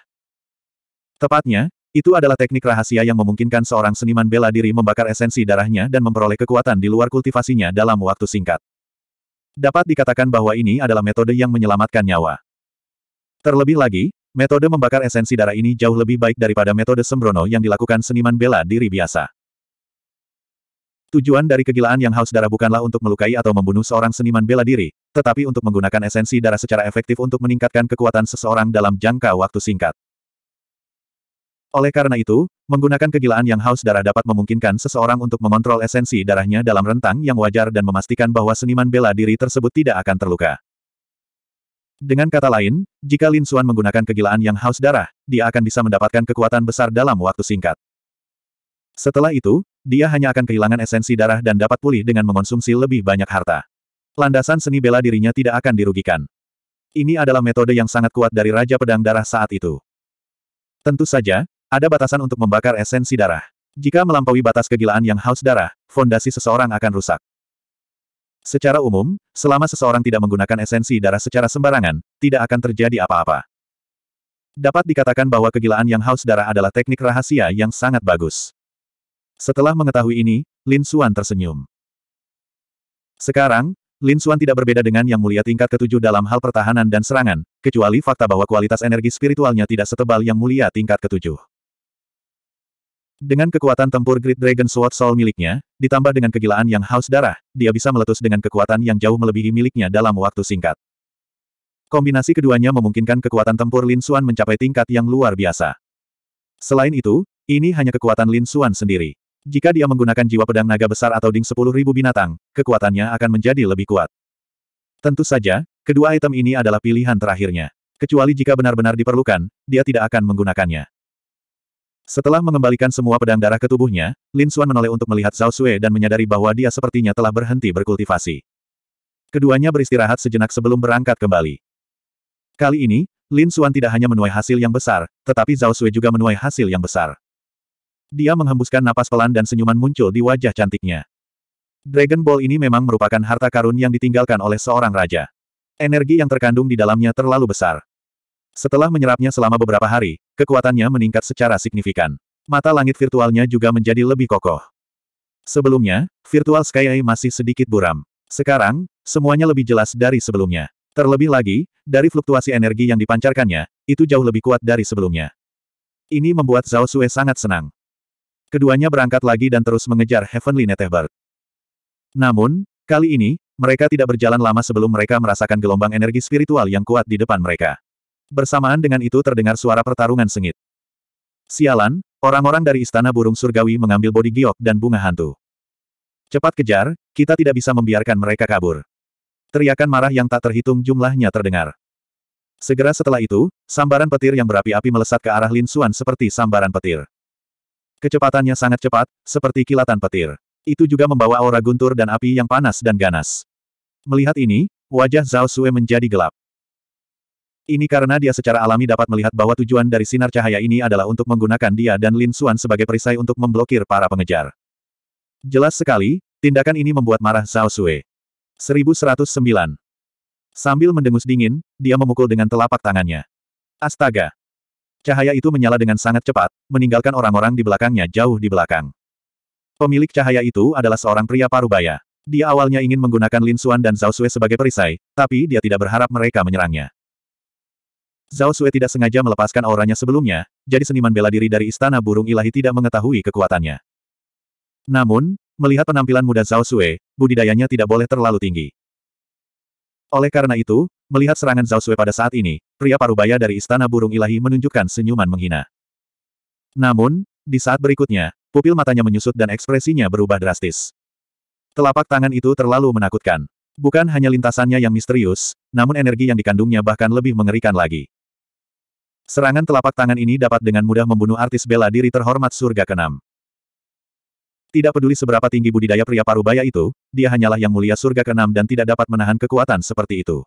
Tepatnya, itu adalah teknik rahasia yang memungkinkan seorang seniman bela diri membakar esensi darahnya dan memperoleh kekuatan di luar kultivasinya dalam waktu singkat. Dapat dikatakan bahwa ini adalah metode yang menyelamatkan nyawa. Terlebih lagi, metode membakar esensi darah ini jauh lebih baik daripada metode sembrono yang dilakukan seniman bela diri biasa. Tujuan dari kegilaan yang haus darah bukanlah untuk melukai atau membunuh seorang seniman bela diri, tetapi untuk menggunakan esensi darah secara efektif untuk meningkatkan kekuatan seseorang dalam jangka waktu singkat. Oleh karena itu, menggunakan kegilaan yang haus darah dapat memungkinkan seseorang untuk mengontrol esensi darahnya dalam rentang yang wajar dan memastikan bahwa seniman bela diri tersebut tidak akan terluka. Dengan kata lain, jika Lin Suan menggunakan kegilaan yang haus darah, dia akan bisa mendapatkan kekuatan besar dalam waktu singkat. Setelah itu, dia hanya akan kehilangan esensi darah dan dapat pulih dengan mengonsumsi lebih banyak harta. Landasan seni bela dirinya tidak akan dirugikan. Ini adalah metode yang sangat kuat dari Raja Pedang Darah saat itu. Tentu saja, ada batasan untuk membakar esensi darah. Jika melampaui batas kegilaan yang haus darah, fondasi seseorang akan rusak. Secara umum, selama seseorang tidak menggunakan esensi darah secara sembarangan, tidak akan terjadi apa-apa. Dapat dikatakan bahwa kegilaan yang haus darah adalah teknik rahasia yang sangat bagus. Setelah mengetahui ini, Lin Xuan tersenyum. Sekarang, Lin Xuan tidak berbeda dengan Yang Mulia tingkat ketujuh dalam hal pertahanan dan serangan, kecuali fakta bahwa kualitas energi spiritualnya tidak setebal Yang Mulia tingkat ketujuh. Dengan kekuatan tempur Great Dragon Sword Soul miliknya, ditambah dengan kegilaan yang haus darah, dia bisa meletus dengan kekuatan yang jauh melebihi miliknya dalam waktu singkat. Kombinasi keduanya memungkinkan kekuatan tempur Lin Xuan mencapai tingkat yang luar biasa. Selain itu, ini hanya kekuatan Lin Xuan sendiri. Jika dia menggunakan jiwa pedang naga besar atau ding sepuluh ribu binatang, kekuatannya akan menjadi lebih kuat. Tentu saja, kedua item ini adalah pilihan terakhirnya. Kecuali jika benar-benar diperlukan, dia tidak akan menggunakannya. Setelah mengembalikan semua pedang darah ke tubuhnya, Lin Xuan menoleh untuk melihat Zhao Sui dan menyadari bahwa dia sepertinya telah berhenti berkultivasi. Keduanya beristirahat sejenak sebelum berangkat kembali. Kali ini, Lin Xuan tidak hanya menuai hasil yang besar, tetapi Zhao Sui juga menuai hasil yang besar. Dia menghembuskan napas pelan dan senyuman muncul di wajah cantiknya. Dragon Ball ini memang merupakan harta karun yang ditinggalkan oleh seorang raja. Energi yang terkandung di dalamnya terlalu besar. Setelah menyerapnya selama beberapa hari, kekuatannya meningkat secara signifikan. Mata langit virtualnya juga menjadi lebih kokoh. Sebelumnya, virtual Sky Eye masih sedikit buram. Sekarang, semuanya lebih jelas dari sebelumnya. Terlebih lagi, dari fluktuasi energi yang dipancarkannya, itu jauh lebih kuat dari sebelumnya. Ini membuat Zhao Sue sangat senang. Keduanya berangkat lagi dan terus mengejar Heavenly Netehbar. Namun, kali ini, mereka tidak berjalan lama sebelum mereka merasakan gelombang energi spiritual yang kuat di depan mereka. Bersamaan dengan itu terdengar suara pertarungan sengit. Sialan, orang-orang dari Istana Burung Surgawi mengambil bodi giok dan bunga hantu. Cepat kejar, kita tidak bisa membiarkan mereka kabur. Teriakan marah yang tak terhitung jumlahnya terdengar. Segera setelah itu, sambaran petir yang berapi-api melesat ke arah Lin Suan seperti sambaran petir. Kecepatannya sangat cepat, seperti kilatan petir. Itu juga membawa aura guntur dan api yang panas dan ganas. Melihat ini, wajah Zhao Sue menjadi gelap. Ini karena dia secara alami dapat melihat bahwa tujuan dari sinar cahaya ini adalah untuk menggunakan dia dan Lin Xuan sebagai perisai untuk memblokir para pengejar. Jelas sekali, tindakan ini membuat marah Zhao Sue. 1109. Sambil mendengus dingin, dia memukul dengan telapak tangannya. Astaga! Cahaya itu menyala dengan sangat cepat, meninggalkan orang-orang di belakangnya jauh di belakang. Pemilik cahaya itu adalah seorang pria parubaya. Dia awalnya ingin menggunakan Lin Xuan dan Zhao Sui sebagai perisai, tapi dia tidak berharap mereka menyerangnya. Zhao Sui tidak sengaja melepaskan auranya sebelumnya, jadi seniman bela diri dari Istana Burung Ilahi tidak mengetahui kekuatannya. Namun, melihat penampilan muda Zhao Sui, budidayanya tidak boleh terlalu tinggi. Oleh karena itu, melihat serangan Zhao Sui pada saat ini, pria parubaya dari Istana Burung Ilahi menunjukkan senyuman menghina. Namun, di saat berikutnya, pupil matanya menyusut dan ekspresinya berubah drastis. Telapak tangan itu terlalu menakutkan. Bukan hanya lintasannya yang misterius, namun energi yang dikandungnya bahkan lebih mengerikan lagi. Serangan telapak tangan ini dapat dengan mudah membunuh artis bela diri terhormat surga keenam. Tidak peduli seberapa tinggi budidaya pria parubaya itu, dia hanyalah yang mulia surga keenam dan tidak dapat menahan kekuatan seperti itu.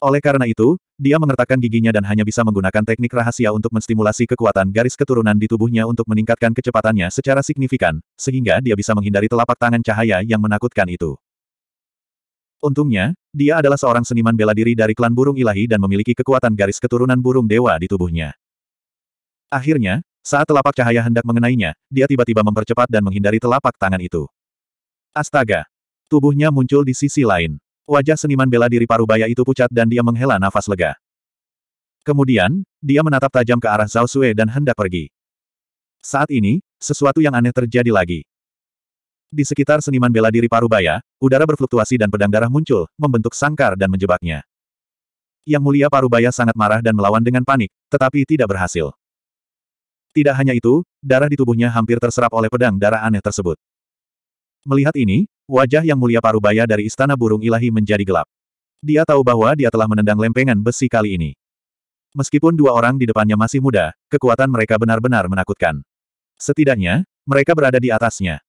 Oleh karena itu, dia mengertakkan giginya dan hanya bisa menggunakan teknik rahasia untuk menstimulasi kekuatan garis keturunan di tubuhnya untuk meningkatkan kecepatannya secara signifikan, sehingga dia bisa menghindari telapak tangan cahaya yang menakutkan itu. Untungnya, dia adalah seorang seniman bela diri dari klan burung ilahi dan memiliki kekuatan garis keturunan burung dewa di tubuhnya. Akhirnya, saat telapak cahaya hendak mengenainya, dia tiba-tiba mempercepat dan menghindari telapak tangan itu. Astaga! Tubuhnya muncul di sisi lain. Wajah seniman bela diri Parubaya itu pucat dan dia menghela nafas lega. Kemudian, dia menatap tajam ke arah Zhao Sue dan hendak pergi. Saat ini, sesuatu yang aneh terjadi lagi. Di sekitar seniman bela diri Parubaya, udara berfluktuasi dan pedang darah muncul, membentuk sangkar dan menjebaknya. Yang mulia Parubaya sangat marah dan melawan dengan panik, tetapi tidak berhasil. Tidak hanya itu, darah di tubuhnya hampir terserap oleh pedang darah aneh tersebut. Melihat ini, wajah yang mulia Parubaya dari Istana Burung Ilahi menjadi gelap. Dia tahu bahwa dia telah menendang lempengan besi kali ini. Meskipun dua orang di depannya masih muda, kekuatan mereka benar-benar menakutkan. Setidaknya, mereka berada di atasnya.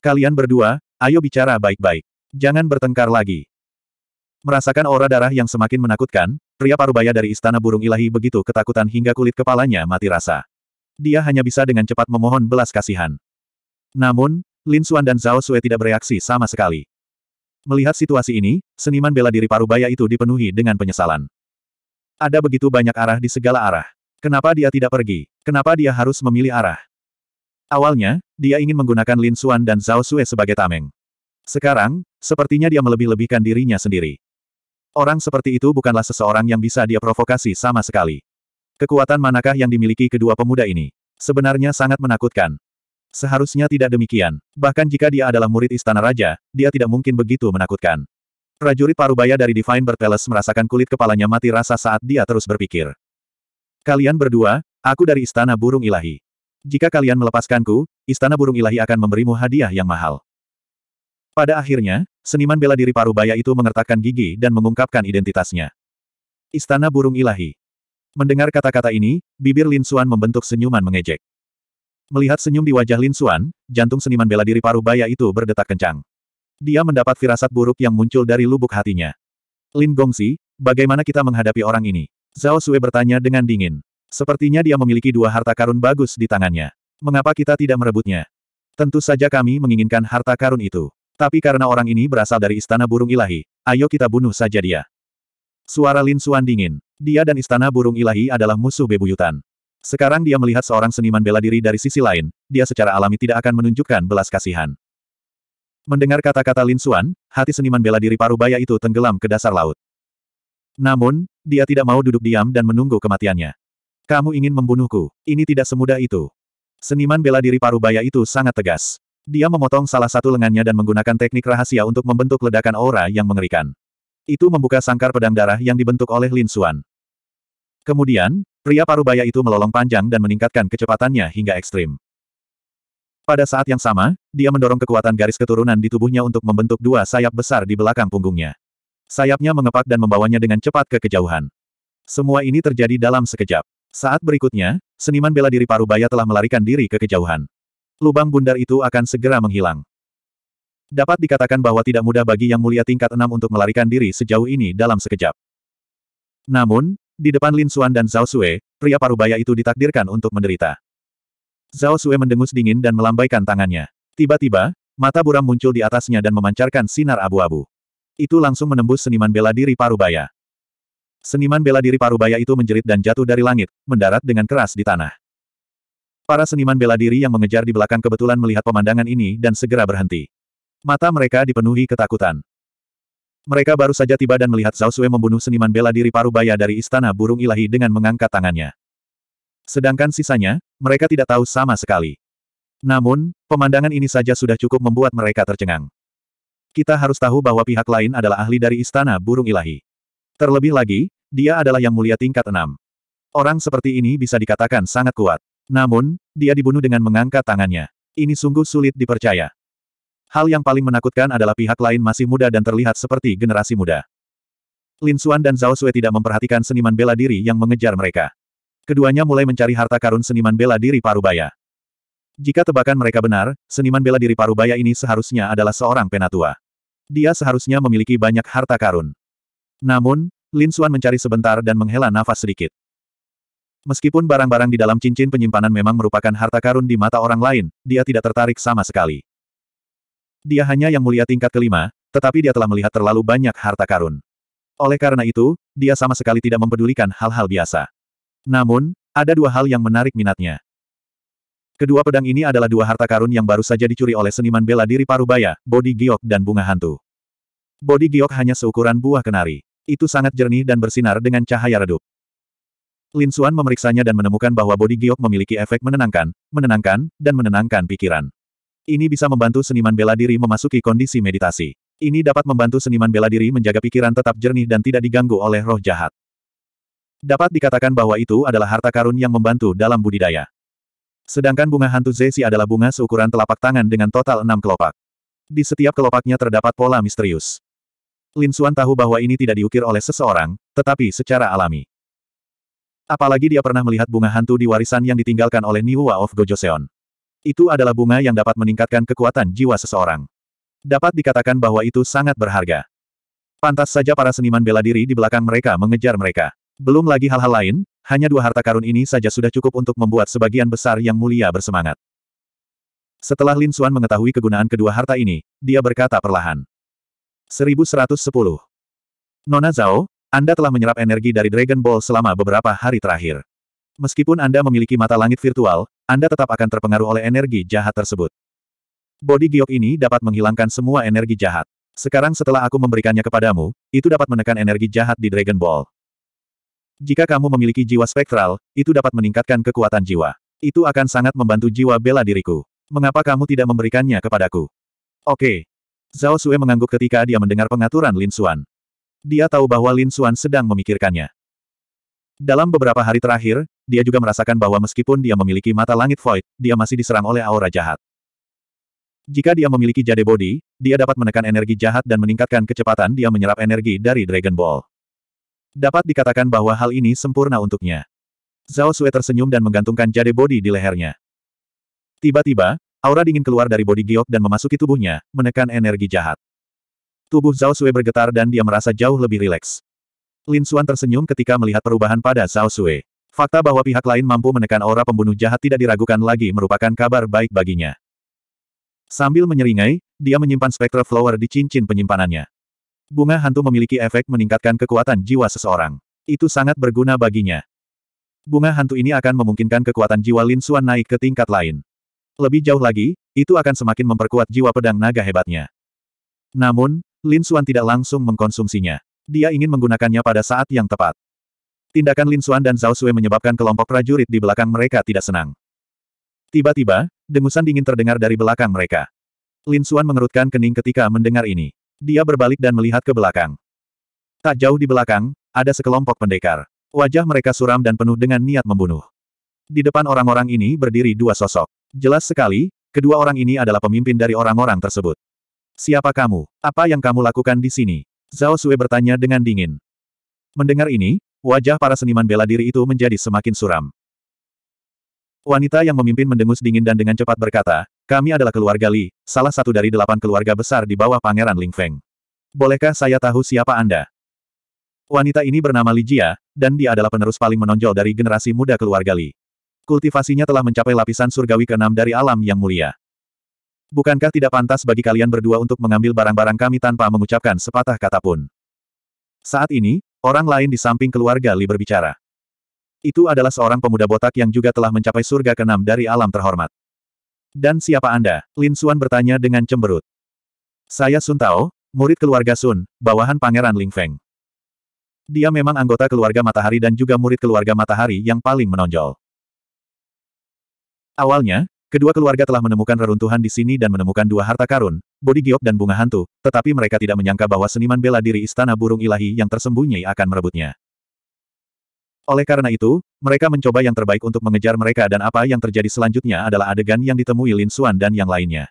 Kalian berdua, ayo bicara baik-baik. Jangan bertengkar lagi. Merasakan aura darah yang semakin menakutkan, pria parubaya dari Istana Burung Ilahi begitu ketakutan hingga kulit kepalanya mati rasa dia hanya bisa dengan cepat memohon belas kasihan. Namun, Lin Xuan dan Zhao Sui tidak bereaksi sama sekali. Melihat situasi ini, seniman bela diri Parubaya itu dipenuhi dengan penyesalan. Ada begitu banyak arah di segala arah. Kenapa dia tidak pergi? Kenapa dia harus memilih arah? Awalnya, dia ingin menggunakan Lin Xuan dan Zhao Sui sebagai tameng. Sekarang, sepertinya dia melebih-lebihkan dirinya sendiri. Orang seperti itu bukanlah seseorang yang bisa dia provokasi sama sekali. Kekuatan manakah yang dimiliki kedua pemuda ini? Sebenarnya sangat menakutkan. Seharusnya tidak demikian. Bahkan jika dia adalah murid istana raja, dia tidak mungkin begitu menakutkan. Prajurit parubaya dari Divine Bird merasakan kulit kepalanya mati rasa saat dia terus berpikir. Kalian berdua, aku dari istana burung ilahi. Jika kalian melepaskanku, istana burung ilahi akan memberimu hadiah yang mahal. Pada akhirnya, seniman bela diri parubaya itu mengertakkan gigi dan mengungkapkan identitasnya. Istana burung ilahi. Mendengar kata-kata ini, bibir Lin Xuan membentuk senyuman mengejek. Melihat senyum di wajah Lin Xuan, jantung seniman bela diri paruh baya itu berdetak kencang. Dia mendapat firasat buruk yang muncul dari lubuk hatinya. Lin Gongsi, bagaimana kita menghadapi orang ini? Zhao Sui bertanya dengan dingin. Sepertinya dia memiliki dua harta karun bagus di tangannya. Mengapa kita tidak merebutnya? Tentu saja kami menginginkan harta karun itu. Tapi karena orang ini berasal dari istana burung ilahi, ayo kita bunuh saja dia. Suara Lin Xuan dingin. Dia dan istana burung ilahi adalah musuh bebuyutan. Sekarang dia melihat seorang seniman bela diri dari sisi lain, dia secara alami tidak akan menunjukkan belas kasihan. Mendengar kata-kata Lin Suan, hati seniman bela diri Parubaya itu tenggelam ke dasar laut. Namun, dia tidak mau duduk diam dan menunggu kematiannya. Kamu ingin membunuhku, ini tidak semudah itu. Seniman bela diri Parubaya itu sangat tegas. Dia memotong salah satu lengannya dan menggunakan teknik rahasia untuk membentuk ledakan aura yang mengerikan. Itu membuka sangkar pedang darah yang dibentuk oleh Lin Xuan. Kemudian, pria parubaya itu melolong panjang dan meningkatkan kecepatannya hingga ekstrim. Pada saat yang sama, dia mendorong kekuatan garis keturunan di tubuhnya untuk membentuk dua sayap besar di belakang punggungnya. Sayapnya mengepak dan membawanya dengan cepat ke kejauhan. Semua ini terjadi dalam sekejap. Saat berikutnya, seniman bela diri parubaya telah melarikan diri ke kejauhan. Lubang bundar itu akan segera menghilang. Dapat dikatakan bahwa tidak mudah bagi Yang Mulia tingkat enam untuk melarikan diri sejauh ini dalam sekejap. Namun, di depan Lin Xuan dan Zhao Sue, pria parubaya itu ditakdirkan untuk menderita. Zhao Sue mendengus dingin dan melambaikan tangannya. Tiba-tiba, mata buram muncul di atasnya dan memancarkan sinar abu-abu. Itu langsung menembus seniman bela diri parubaya. Seniman bela diri parubaya itu menjerit dan jatuh dari langit, mendarat dengan keras di tanah. Para seniman bela diri yang mengejar di belakang kebetulan melihat pemandangan ini dan segera berhenti. Mata mereka dipenuhi ketakutan. Mereka baru saja tiba dan melihat Zhao Sui membunuh seniman bela diri Parubaya dari Istana Burung Ilahi dengan mengangkat tangannya. Sedangkan sisanya, mereka tidak tahu sama sekali. Namun, pemandangan ini saja sudah cukup membuat mereka tercengang. Kita harus tahu bahwa pihak lain adalah ahli dari Istana Burung Ilahi. Terlebih lagi, dia adalah yang mulia tingkat enam. Orang seperti ini bisa dikatakan sangat kuat. Namun, dia dibunuh dengan mengangkat tangannya. Ini sungguh sulit dipercaya. Hal yang paling menakutkan adalah pihak lain masih muda dan terlihat seperti generasi muda. Lin Xuan dan Zhao Sui tidak memperhatikan seniman bela diri yang mengejar mereka. Keduanya mulai mencari harta karun seniman bela diri Parubaya. Jika tebakan mereka benar, seniman bela diri Parubaya ini seharusnya adalah seorang penatua. Dia seharusnya memiliki banyak harta karun. Namun, Lin Xuan mencari sebentar dan menghela nafas sedikit. Meskipun barang-barang di dalam cincin penyimpanan memang merupakan harta karun di mata orang lain, dia tidak tertarik sama sekali. Dia hanya yang mulia tingkat kelima, tetapi dia telah melihat terlalu banyak harta karun. Oleh karena itu, dia sama sekali tidak mempedulikan hal-hal biasa. Namun, ada dua hal yang menarik minatnya. Kedua pedang ini adalah dua harta karun yang baru saja dicuri oleh seniman bela diri Parubaya, Bodi Giok dan Bunga Hantu. Bodi Giok hanya seukuran buah kenari. Itu sangat jernih dan bersinar dengan cahaya redup. Lin Suan memeriksanya dan menemukan bahwa bodi giok memiliki efek menenangkan, menenangkan, dan menenangkan pikiran. Ini bisa membantu seniman bela diri memasuki kondisi meditasi. Ini dapat membantu seniman bela diri menjaga pikiran tetap jernih dan tidak diganggu oleh roh jahat. Dapat dikatakan bahwa itu adalah harta karun yang membantu dalam budidaya. Sedangkan bunga hantu Zesi adalah bunga seukuran telapak tangan dengan total enam kelopak. Di setiap kelopaknya terdapat pola misterius. Lin Suan tahu bahwa ini tidak diukir oleh seseorang, tetapi secara alami. Apalagi dia pernah melihat bunga hantu di warisan yang ditinggalkan oleh Niwa of Gojoseon. Itu adalah bunga yang dapat meningkatkan kekuatan jiwa seseorang. Dapat dikatakan bahwa itu sangat berharga. Pantas saja para seniman bela diri di belakang mereka mengejar mereka. Belum lagi hal-hal lain, hanya dua harta karun ini saja sudah cukup untuk membuat sebagian besar yang mulia bersemangat. Setelah Lin Xuan mengetahui kegunaan kedua harta ini, dia berkata perlahan. 1110. Nona Zhao, Anda telah menyerap energi dari Dragon Ball selama beberapa hari terakhir. Meskipun Anda memiliki mata langit virtual, anda tetap akan terpengaruh oleh energi jahat tersebut. Body giok ini dapat menghilangkan semua energi jahat. Sekarang setelah aku memberikannya kepadamu, itu dapat menekan energi jahat di Dragon Ball. Jika kamu memiliki jiwa spektral, itu dapat meningkatkan kekuatan jiwa. Itu akan sangat membantu jiwa bela diriku. Mengapa kamu tidak memberikannya kepadaku? Oke. Zhao Sue mengangguk ketika dia mendengar pengaturan Lin Xuan. Dia tahu bahwa Lin Xuan sedang memikirkannya. Dalam beberapa hari terakhir, dia juga merasakan bahwa meskipun dia memiliki mata langit void, dia masih diserang oleh aura jahat. Jika dia memiliki jade body, dia dapat menekan energi jahat dan meningkatkan kecepatan dia menyerap energi dari Dragon Ball. Dapat dikatakan bahwa hal ini sempurna untuknya. Zhao Sui tersenyum dan menggantungkan jade body di lehernya. Tiba-tiba, aura dingin keluar dari body giok dan memasuki tubuhnya, menekan energi jahat. Tubuh Zhao Sui bergetar dan dia merasa jauh lebih rileks. Lin Xuan tersenyum ketika melihat perubahan pada Zhao Sui. Fakta bahwa pihak lain mampu menekan aura pembunuh jahat tidak diragukan lagi merupakan kabar baik baginya. Sambil menyeringai, dia menyimpan spektra Flower di cincin penyimpanannya. Bunga hantu memiliki efek meningkatkan kekuatan jiwa seseorang. Itu sangat berguna baginya. Bunga hantu ini akan memungkinkan kekuatan jiwa Lin Xuan naik ke tingkat lain. Lebih jauh lagi, itu akan semakin memperkuat jiwa pedang naga hebatnya. Namun, Lin Xuan tidak langsung mengkonsumsinya. Dia ingin menggunakannya pada saat yang tepat. Tindakan Lin Xuan dan Zhao Sui menyebabkan kelompok prajurit di belakang mereka tidak senang. Tiba-tiba, dengusan dingin terdengar dari belakang mereka. Lin Xuan mengerutkan kening ketika mendengar ini. Dia berbalik dan melihat ke belakang. Tak jauh di belakang, ada sekelompok pendekar. Wajah mereka suram dan penuh dengan niat membunuh. Di depan orang-orang ini berdiri dua sosok. Jelas sekali, kedua orang ini adalah pemimpin dari orang-orang tersebut. Siapa kamu? Apa yang kamu lakukan di sini? Zhao Sui bertanya dengan dingin. Mendengar ini, wajah para seniman bela diri itu menjadi semakin suram. Wanita yang memimpin mendengus dingin dan dengan cepat berkata, kami adalah keluarga Li, salah satu dari delapan keluarga besar di bawah Pangeran Ling Feng. Bolehkah saya tahu siapa Anda? Wanita ini bernama Li Jia, dan dia adalah penerus paling menonjol dari generasi muda keluarga Li. Kultivasinya telah mencapai lapisan surgawi keenam dari alam yang mulia. Bukankah tidak pantas bagi kalian berdua untuk mengambil barang-barang kami tanpa mengucapkan sepatah kata pun? Saat ini, orang lain di samping keluarga Li berbicara. Itu adalah seorang pemuda botak yang juga telah mencapai surga keenam dari alam terhormat. Dan siapa Anda? Lin Xuan bertanya dengan cemberut. Saya Sun Tao, murid keluarga Sun, bawahan Pangeran Ling Feng. Dia memang anggota keluarga matahari dan juga murid keluarga matahari yang paling menonjol. Awalnya, Kedua keluarga telah menemukan reruntuhan di sini dan menemukan dua harta karun, bodi giok dan bunga hantu, tetapi mereka tidak menyangka bahwa seniman bela diri istana burung ilahi yang tersembunyi akan merebutnya. Oleh karena itu, mereka mencoba yang terbaik untuk mengejar mereka dan apa yang terjadi selanjutnya adalah adegan yang ditemui Lin Xuan dan yang lainnya.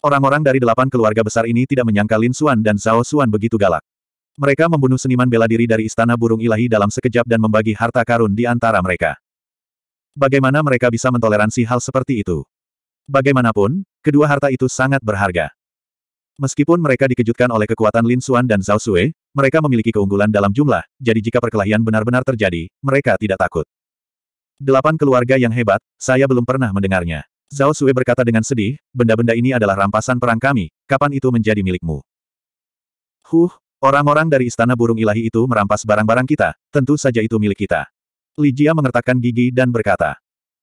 Orang-orang dari delapan keluarga besar ini tidak menyangka Lin Xuan dan Zhao Xuan begitu galak. Mereka membunuh seniman bela diri dari Istana Burung Ilahi dalam sekejap dan membagi harta karun di antara mereka. Bagaimana mereka bisa mentoleransi hal seperti itu? Bagaimanapun, kedua harta itu sangat berharga. Meskipun mereka dikejutkan oleh kekuatan Lin Xuan dan Zhao Sui, mereka memiliki keunggulan dalam jumlah, jadi jika perkelahian benar-benar terjadi, mereka tidak takut. Delapan keluarga yang hebat, saya belum pernah mendengarnya. Zhao Sui berkata dengan sedih, benda-benda ini adalah rampasan perang kami, kapan itu menjadi milikmu? Huh, orang-orang dari Istana Burung Ilahi itu merampas barang-barang kita, tentu saja itu milik kita. Li Jia mengertakkan gigi dan berkata.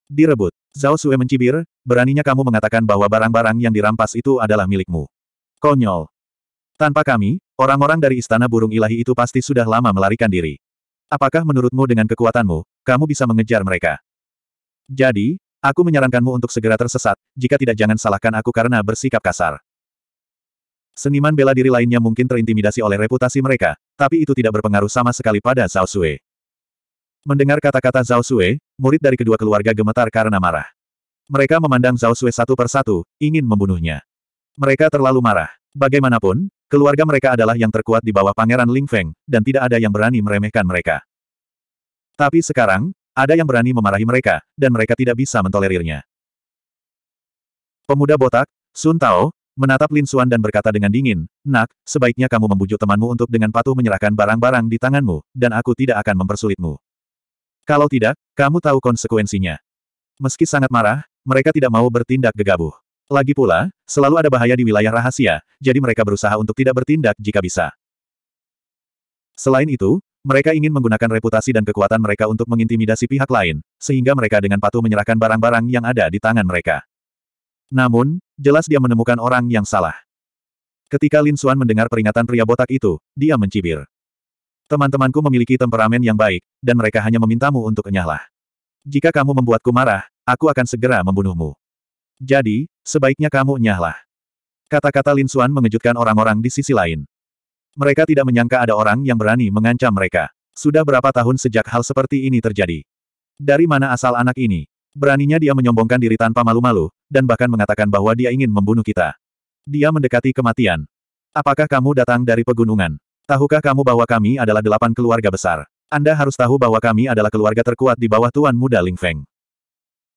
Direbut. Zhao Sui mencibir, beraninya kamu mengatakan bahwa barang-barang yang dirampas itu adalah milikmu. Konyol. Tanpa kami, orang-orang dari Istana Burung Ilahi itu pasti sudah lama melarikan diri. Apakah menurutmu dengan kekuatanmu, kamu bisa mengejar mereka? Jadi, aku menyarankanmu untuk segera tersesat, jika tidak jangan salahkan aku karena bersikap kasar. Seniman bela diri lainnya mungkin terintimidasi oleh reputasi mereka, tapi itu tidak berpengaruh sama sekali pada Zhao Sui. Mendengar kata-kata Zhao Sui, murid dari kedua keluarga gemetar karena marah. Mereka memandang Zhao Sui satu persatu, ingin membunuhnya. Mereka terlalu marah. Bagaimanapun, keluarga mereka adalah yang terkuat di bawah Pangeran Ling Feng, dan tidak ada yang berani meremehkan mereka. Tapi sekarang, ada yang berani memarahi mereka, dan mereka tidak bisa mentolerirnya. Pemuda botak, Sun Tao, menatap Lin Xuan dan berkata dengan dingin, Nak, sebaiknya kamu membujuk temanmu untuk dengan patuh menyerahkan barang-barang di tanganmu, dan aku tidak akan mempersulitmu. Kalau tidak, kamu tahu konsekuensinya. Meski sangat marah, mereka tidak mau bertindak gegabah. Lagi pula, selalu ada bahaya di wilayah rahasia, jadi mereka berusaha untuk tidak bertindak jika bisa. Selain itu, mereka ingin menggunakan reputasi dan kekuatan mereka untuk mengintimidasi pihak lain, sehingga mereka dengan patuh menyerahkan barang-barang yang ada di tangan mereka. Namun, jelas dia menemukan orang yang salah. Ketika Lin Xuan mendengar peringatan pria botak itu, dia mencibir. Teman-temanku memiliki temperamen yang baik, dan mereka hanya memintamu untuk nyahlah. Jika kamu membuatku marah, aku akan segera membunuhmu. Jadi, sebaiknya kamu nyahlah. Kata-kata Lin Xuan mengejutkan orang-orang di sisi lain. Mereka tidak menyangka ada orang yang berani mengancam mereka. Sudah berapa tahun sejak hal seperti ini terjadi? Dari mana asal anak ini? Beraninya dia menyombongkan diri tanpa malu-malu, dan bahkan mengatakan bahwa dia ingin membunuh kita. Dia mendekati kematian. Apakah kamu datang dari pegunungan? Tahukah kamu bahwa kami adalah delapan keluarga besar? Anda harus tahu bahwa kami adalah keluarga terkuat di bawah Tuan Muda Ling Feng.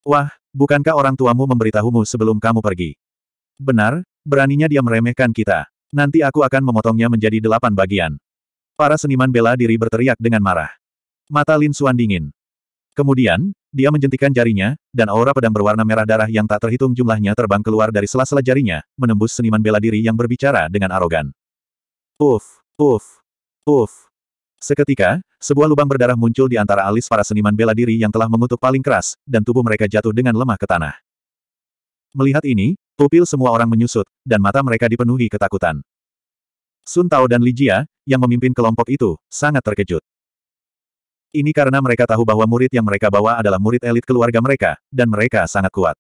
Wah, bukankah orang tuamu memberitahumu sebelum kamu pergi? Benar, beraninya dia meremehkan kita. Nanti aku akan memotongnya menjadi delapan bagian. Para seniman bela diri berteriak dengan marah. Mata Lin Suan dingin. Kemudian, dia menjentikan jarinya, dan aura pedang berwarna merah darah yang tak terhitung jumlahnya terbang keluar dari sela-sela jarinya, menembus seniman bela diri yang berbicara dengan arogan. Uff, Uf! Uf! Seketika, sebuah lubang berdarah muncul di antara alis para seniman bela diri yang telah mengutuk paling keras, dan tubuh mereka jatuh dengan lemah ke tanah. Melihat ini, pupil semua orang menyusut, dan mata mereka dipenuhi ketakutan. Sun Tao dan Li Jia, yang memimpin kelompok itu, sangat terkejut. Ini karena mereka tahu bahwa murid yang mereka bawa adalah murid elit keluarga mereka, dan mereka sangat kuat.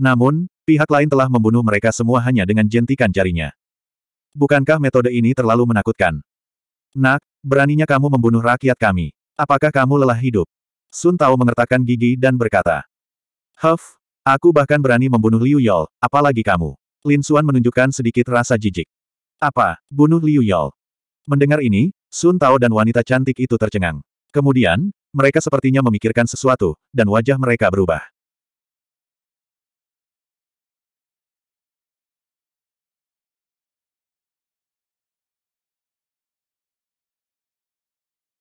Namun, pihak lain telah membunuh mereka semua hanya dengan jentikan jarinya. Bukankah metode ini terlalu menakutkan? Nak, beraninya kamu membunuh rakyat kami. Apakah kamu lelah hidup? Sun Tao mengertakkan gigi dan berkata. Huff, aku bahkan berani membunuh Liu Yol, apalagi kamu. Lin Suan menunjukkan sedikit rasa jijik. Apa, bunuh Liu Yol? Mendengar ini, Sun Tao dan wanita cantik itu tercengang. Kemudian, mereka sepertinya memikirkan sesuatu, dan wajah mereka berubah.